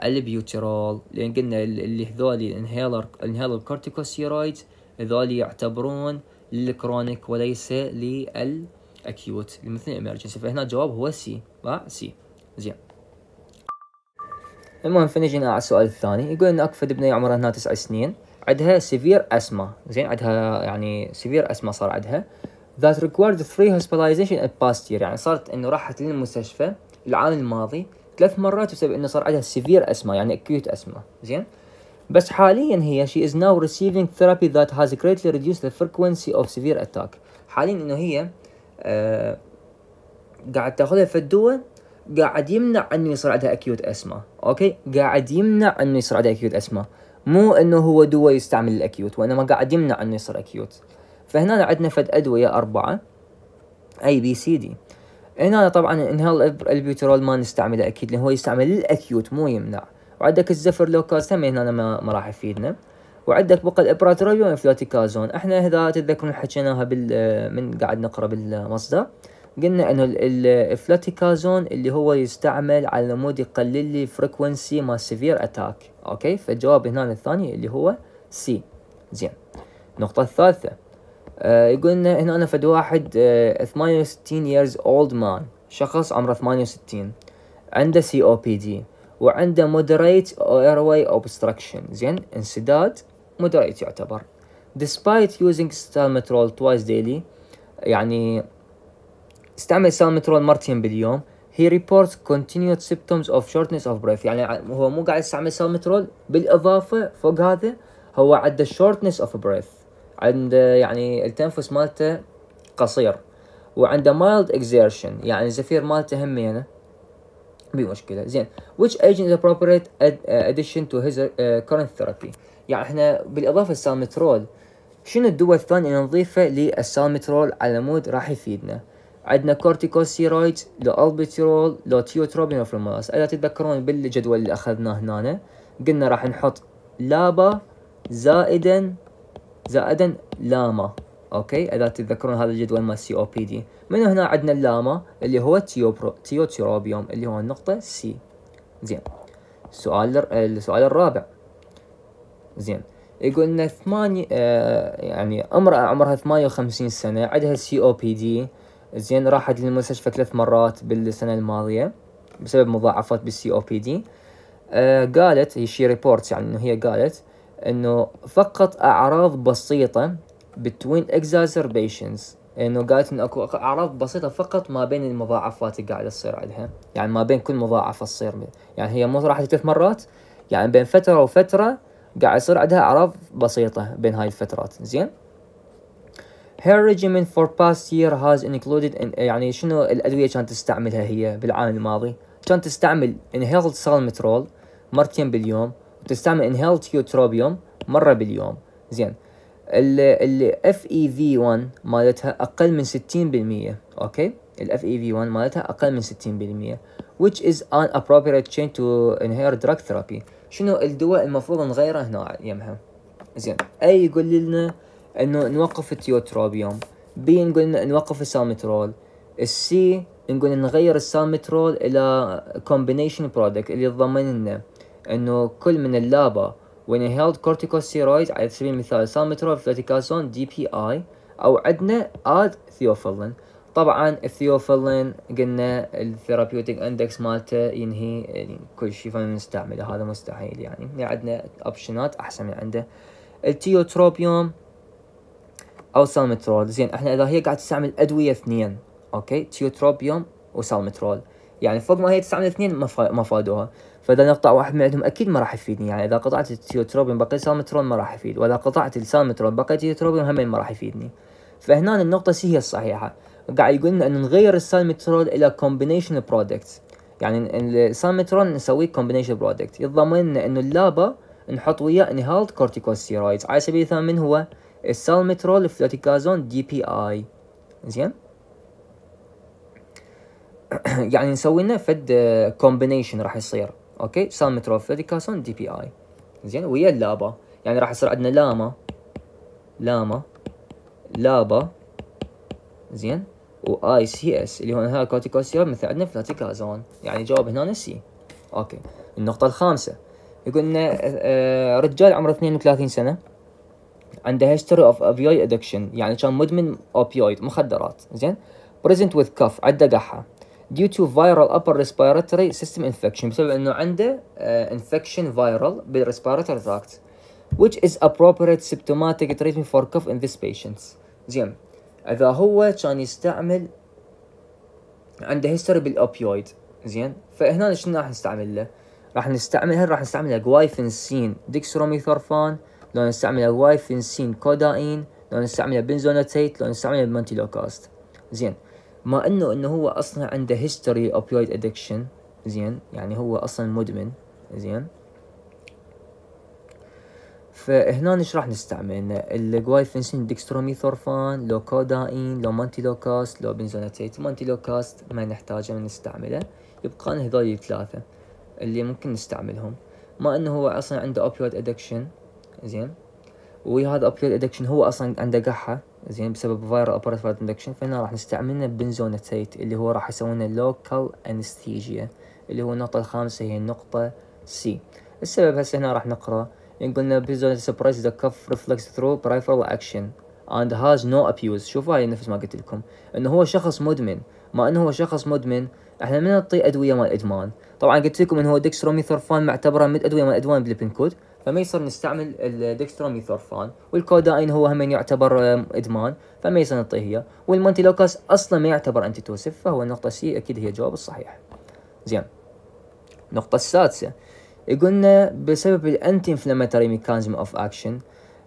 البيوترول لان قلنا اللي هذولي الانهيلر الانهيلر كورتيكوستيرويد هذول يعتبرون للكرونيك وليس للاكيوت مثل الامرجنسي فهنا الجواب هو سي با سي زين المهم فنجينا على السؤال الثاني يقول ان اكفد بني عمرها هنا تسع سنين عندها سيفير اسما زين عندها يعني سيفير اسما صار عندها ذات ريكوارد ثري هوسبيتاليزيشن ان باست يعني صارت انه راحت للمستشفى العام الماضي ثلاث مرات بسبب انه صار عندها سيفير اسما يعني اكيوت اسما زين بس حاليا هي شي از ناو ريسيفينج ثيرابي ذات هاز جريتلي ريديوس ذا frequency اوف سيفير اتاك حاليا انه هي آه قاعد تاخذها في الدواء قاعد يمنع انه يصير عندها اكيوت اسما اوكي قاعد يمنع انه يصير عندها اكيوت اسما مو انه هو دواء يستعمل الاكيوت وانما قاعد يمنع انه يصير اكيوت فهنا عندنا فد ادويه اربعه اي بي سي دي هنا طبعا انهال البيوترول ما نستعمله اكيد لان هو يستعمل للاكيوت مو يمنع وعندك الزفر لوكاز هم هنا ما راح يفيدنا وعندك بقى الابراتوريوم الفلوتيكازون احنا اذا تتذكرون حكيناها بال من قاعد نقرا بالمصدر قلنا انه الفلوتيكازون اللي هو يستعمل على مود يقلل لي فريكونسي ما سيفير اتاك اوكي فالجواب هنا الثاني اللي هو سي زين النقطه الثالثه يقول لنا هنا أنا فد واحد ثمانية وستين years old man شخص عمره ثمانية وستين عنده سي او بي دي وعنده moderate airway obstruction زين انسداد moderate يعتبر despite using salmeterol twice daily يعني استعمل salmeterol مرتين باليوم he reports continued symptoms of shortness of breath يعني هو مو قاعد يستعمل salmeterol بالإضافة فوق هذا هو عنده shortness of breath عنده يعني التنفس مالته قصير وعنده mild exertion يعني الزفير مالته همينه بي مشكله زين which agent is appropriate addition to his uh, current therapy يعني احنا بالاضافه للسالمترول شنو الدواء الثاني اللي نضيفه للسالمترول على مود راح يفيدنا عندنا كورتيكوستيرويد لالبيترول لوتيوتروبين وفلوماس اذا تتذكرون بالجدول اللي اخذناه هنا قلنا راح نحط لابا زائدا زائدا لاما اوكي اذا تتذكرون هذا الجدول مال سي او بي دي من هنا عندنا اللاما اللي هو تيوبرو تيوتيروبيوم اللي هو النقطه سي زين السؤال السؤال الرابع زين يقول لنا ثمانية آه، يعني امرأة عمرها 58 سنة عندها سي او بي دي زين راحت للمستشفى ثلاث مرات بالسنة الماضية بسبب مضاعفات بالسي او آه، بي دي قالت هي شي ريبورت يعني انه هي قالت انه فقط اعراض بسيطة between exacerbations انه قالت انه اكو اعراض بسيطة فقط ما بين المضاعفات اللي قاعدة تصير عندها، يعني ما بين كل مضاعفة تصير يعني هي مو راحت ثلاث مرات يعني بين فترة وفترة قاعد يصير عندها اعراض بسيطة بين هاي الفترات، زين؟ Her regimen for past year has included in يعني شنو الأدوية كانت تستعملها هي بالعام الماضي؟ كانت تستعمل inhaled salmeterol مرتين باليوم تستعمل انهيل تيوتروبيوم مره باليوم زين اف اي في 1 مالتها اقل من 60% اوكي الاف اي في 1 مالتها اقل من 60% which is an appropriate change to inhaled drug therapy شنو الدواء المفروض نغيره هنا يمها زين اي يقول لنا انه نوقف التيوتروبيوم بي نقول لنا نوقف السالمترول السي نقول نغير السالمترول الى كومبينيشن برودكت اللي يتضمن لنا انه كل من اللابا وانهيلد كورتيكوستيرويد على سبيل المثال سالمترول فلوتيكازون دي بي اي او عندنا اد ثيوفيلين طبعا الثيوفيلين قلنا الثيرابيوتيك اندكس مالته ينهي يعني كل شيء فما نستعمله هذا مستحيل يعني, يعني عندنا اوبشنات احسن من عنده التيوتروبيوم او سالمترول زين احنا اذا هي قاعد تستعمل ادويه اثنين اوكي تيوتروبيوم وسالمترول يعني فوق ما هي تستعمل اثنين ما فادوها فاذا نقطع واحد من عندهم اكيد ما راح يفيدني يعني اذا قطعت التيوتروبين بقيت سالمترون ما راح يفيد واذا قطعت السالمترون بقيت تيوتروبين هم ما راح يفيدني فهنا النقطة هي الصحيحة قاعد يقول لنا انه نغير السالمترول الى كومبينيشن برودكت يعني السالمترول نسويه كومبينيشن برودكت يتضمن لنا انه اللابا نحط وياه انهالد كورتيكوستيرويدز على سبيل المثال من هو السالمترول فلوتيكازون دي بي اي زين يعني نسوي لنا فد كومبينيشن راح يصير اوكي سام صار دي بي اي زين ويا اللابا يعني راح يصير عندنا لاما لاما لابا زين واي سي اس اللي هو هاي كورتيكوستيرويد مثل عندنا فلاتيكازون يعني جواب هنا سي اوكي النقطة الخامسة يقول لنا آه، رجال عمره 32 سنة عنده هيستوري اوف اوبيويد ادكشن يعني كان مدمن اوبيويد مخدرات زين بريزنت وذ كف عده قحة due to viral upper respiratory system infection بسبب انه عنده uh, infection viral بالrespiratory tract which is appropriate symptomatic treatment for cough in these patients زين اذا هو كان يستعمل عنده هيستوري بالاوبيويد زين فهنا شنو راح نستعمل له راح نستعمل هل راح نستعمل جوايفنسين ديكستروميثورفان لو نستعمل جوايفنسين كوداين لو نستعمل بنزوناتيت لو نستعمل بمانتيلوكاست زين ما انه انه هو اصلا عنده هيستوري اوبيويد ادكشن زين يعني هو اصلا مدمن زين فهنا ايش راح نستعمل الجوايفنسين ديكستروميثورفان لو لوكوداين لو مانتيلوكاست لو بنزوناتيت مانتيلوكاست ما نحتاجه ما نستعمله يبقى لنا هذول الثلاثه اللي ممكن نستعملهم ما انه هو اصلا عنده اوبيويد ادكشن زين وهذا اوبيويد ادكشن هو اصلا عنده قحه زين بسبب فايرال اوبريتيف اندكشن فهنا راح نستعملنا بنزونتيت اللي هو راح يسوينا لوكال انستيجيا اللي هو النقطة الخامسة هي النقطة سي السبب هسه هنا راح نقرأ قلنا بنزونات سبريس ذا كف ريفلكس ثرو برايفرال اكشن اند هاز نو ابيوز شوفوا هاي نفس ما قلت لكم انه هو شخص مدمن ما انه هو شخص مدمن احنا ما نعطيه ادويه مال ادمان طبعا قلت لكم انه هو ديكستروميثورفان معتبره من ادويه مال ادمان بالبنكود فما يصير نستعمل الدكستروميثورفان والكوداين هو هم يعتبر ادمان فما يصير نعطيه اياه والمونتيلوكاس اصلا ما يعتبر انتي توسف فهو النقطه سي اكيد هي الجواب الصحيح زين النقطه السادسه يقولنا بسبب الانتي انفلاماتوري ميكانيزم اوف اكشن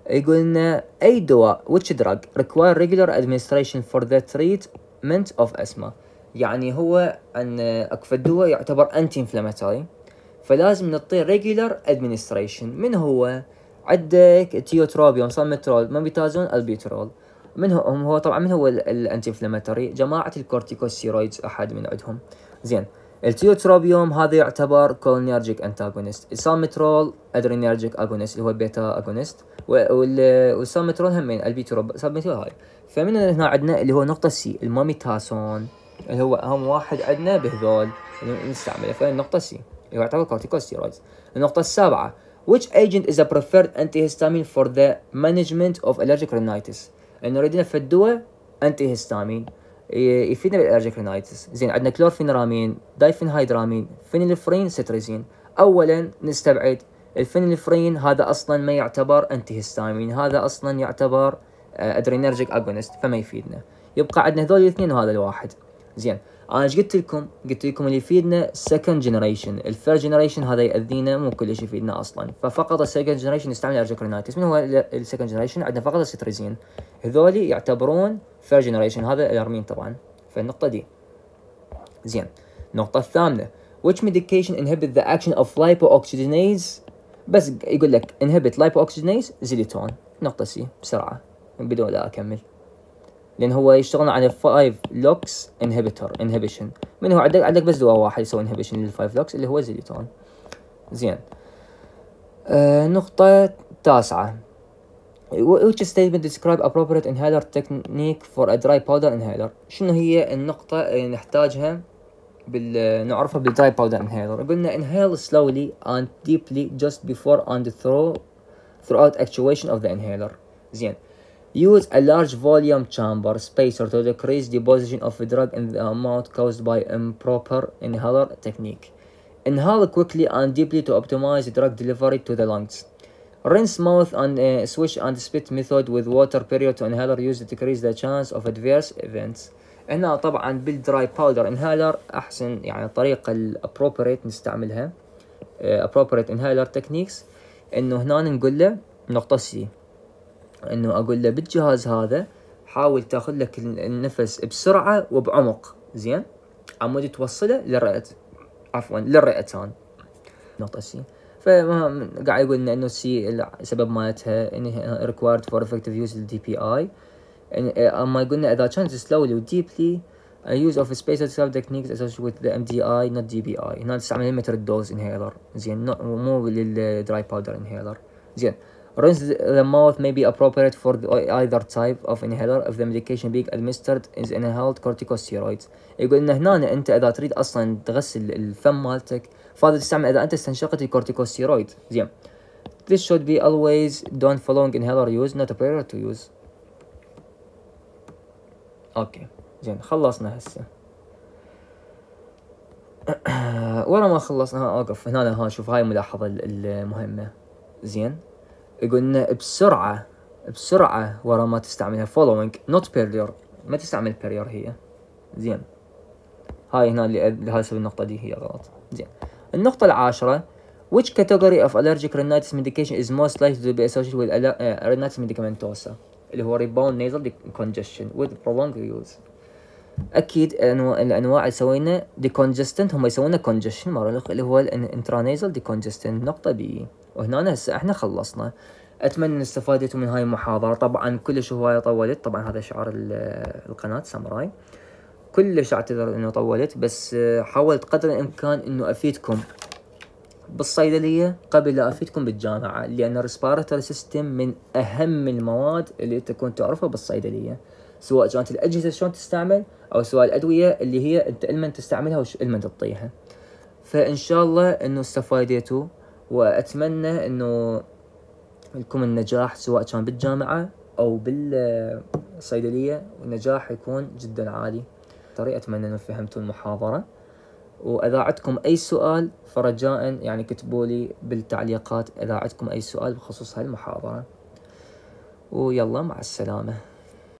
يقولنا اي دواء which drug require regular administration for the treatment of asthma يعني هو ان آه، اكو دواء يعتبر انتي انفلاماتوري فلازم نعطيه ريجولر ادمنستريشن من هو عندك تيوتروبيوم سالمترول مبيتازون البيترول من هو هو طبعا من هو الانتي انفلاماتوري جماعه الكورتيكوستيرويدز احد من عندهم زين التيوتروبيوم هذا يعتبر كولينرجيك انتاغونيست السامترول ادرينرجيك اغونيست اللي هو بيتا اغونيست والسالمترول همين البيتروب سالمترول هاي فمن هنا عندنا اللي هو نقطه سي الماميتاسون اللي هو اهم واحد عندنا بهذول نستعمله فالنقطه سي يعتبر كورتيكوستيرويدز النقطة السابعة which agent is a preferred antihistamine for the management of allergic rhinitis انه ردنا في الدواء انتيهستامين يفيدنا بالالرجيك رينايتس زين عندنا كلورفينرامين دايفينهايدرامين فينيلفرين سيتريزين اولا نستبعد الفينيلفرين هذا اصلا ما يعتبر انتي هذا اصلا يعتبر ادرينرجيك آه، اجونست فما يفيدنا يبقى عندنا هذول الاثنين وهذا الواحد زين انا آه، ايش قلت لكم؟ قلت لكم اللي يفيدنا سكند جنريشن، الثيرد جنريشن هذا ياذينا مو كلش يفيدنا اصلا، ففقط السكند جنريشن يستعمل الارجوكرينايتس، من هو السكند جنريشن؟ عندنا فقط السيتريزين، هذولي يعتبرون ثيرد جنريشن هذا الارمين طبعا، فالنقطة دي. زين، النقطة الثامنة which medication inhibit the action of lipooxygenase بس يقول لك inhibit lipooxygenase زيليتون نقطة سي بسرعة بدون لا أكمل لان هو يشتغل على 5 لوكس انهبيتور انهبيشن من هو عندك عندك بس دواء واحد يسوي انهبيشن للفايف لوكس اللي هو زيليتون زين آه نقطة تاسعة which statement describe appropriate inhaler technique for a dry powder inhaler شنو هي النقطة اللي نحتاجها بال نعرفها بالدراي باودر انهيلر قلنا inhale slowly and deeply just before and through throughout actuation of the inhaler زين Use a large volume chamber spacer to decrease deposition of the drug in the amount caused by improper inhaler technique. Inhale quickly and deeply to optimize drug delivery to the lungs. Rinse mouth and uh, and spit method with water period to inhaler used to decrease the chance of adverse events. هنا طبعا بالدراي باودر انهالر احسن يعني الطريقه الابروبريت نستعملها ابروبريت انهالر تكنيكس انه هنا نقول له نقطه سي انه اقول له بالجهاز هذا حاول تاخذ لك النفس بسرعه وبعمق زين عمود توصله للرئه عفوا للرئتان نقطه سي ف قاعد يقول انه السي السبب مالتها انه ريكوايرد فور افكتيف يوز للدي بي اي اما قلنا اذا كان سلولي وديبلي use of space itself techniques associated with the MDI not DBI هنا تستعمل المتر الدوز انهيلر زين مو للدراي باودر انهيلر زين Rinse the mouth may be appropriate for the either type of inhaler if the medication being administered is inhaled corticosteroids. يقول إن هنا أنت إذا تريد أصلا تغسل الفم مالتك فهذا تستعمل إذا أنت استنشقت الكورتيكوستيرويد زين. This should be always done following inhaler use not prior to use. أوكي زين خلصنا هسه. ورا ما خلصنا أوقف هنا ها شوف هاي الملاحظة المهمة زين يقول لنا بسرعة بسرعة ورا ما تستعملها following not period ما تستعمل period هي زين هاي هنا اللي هسه النقطة دي هي غلط زين النقطة العاشرة which category of allergic rhinitis medication is most likely to be associated with rhinitis medicamentosa اللي هو rebound nasal congestion with prolonged use اكيد الانواع الانواع اللي سوينا decongestant هم يسوونه congestion مره اللي هو الانترانيزال decongestant نقطه بي وهنا هسه احنا خلصنا اتمنى ان استفادتوا من هاي المحاضره طبعا كلش هوايه طولت طبعا هذا شعار القناه ساموراي كلش اعتذر انه طولت بس آه، حاولت قدر الامكان انه افيدكم بالصيدليه قبل لا افيدكم بالجامعه لان الريسبيراتوري سيستم من اهم المواد اللي تكون تعرفها بالصيدليه سواء كانت الاجهزه شلون تستعمل او سواء الادويه اللي هي انت المن تستعملها وش المن تطيها فان شاء الله انه استفادتوا واتمنى انه لكم النجاح سواء كان بالجامعة او بالصيدلية والنجاح يكون جدا عالي طريقة اتمنى انه فهمتوا المحاضرة واذا عندكم اي سؤال فرجاء يعني كتبوا لي بالتعليقات اذا عندكم اي سؤال بخصوص هالمحاضرة ويلا مع السلامه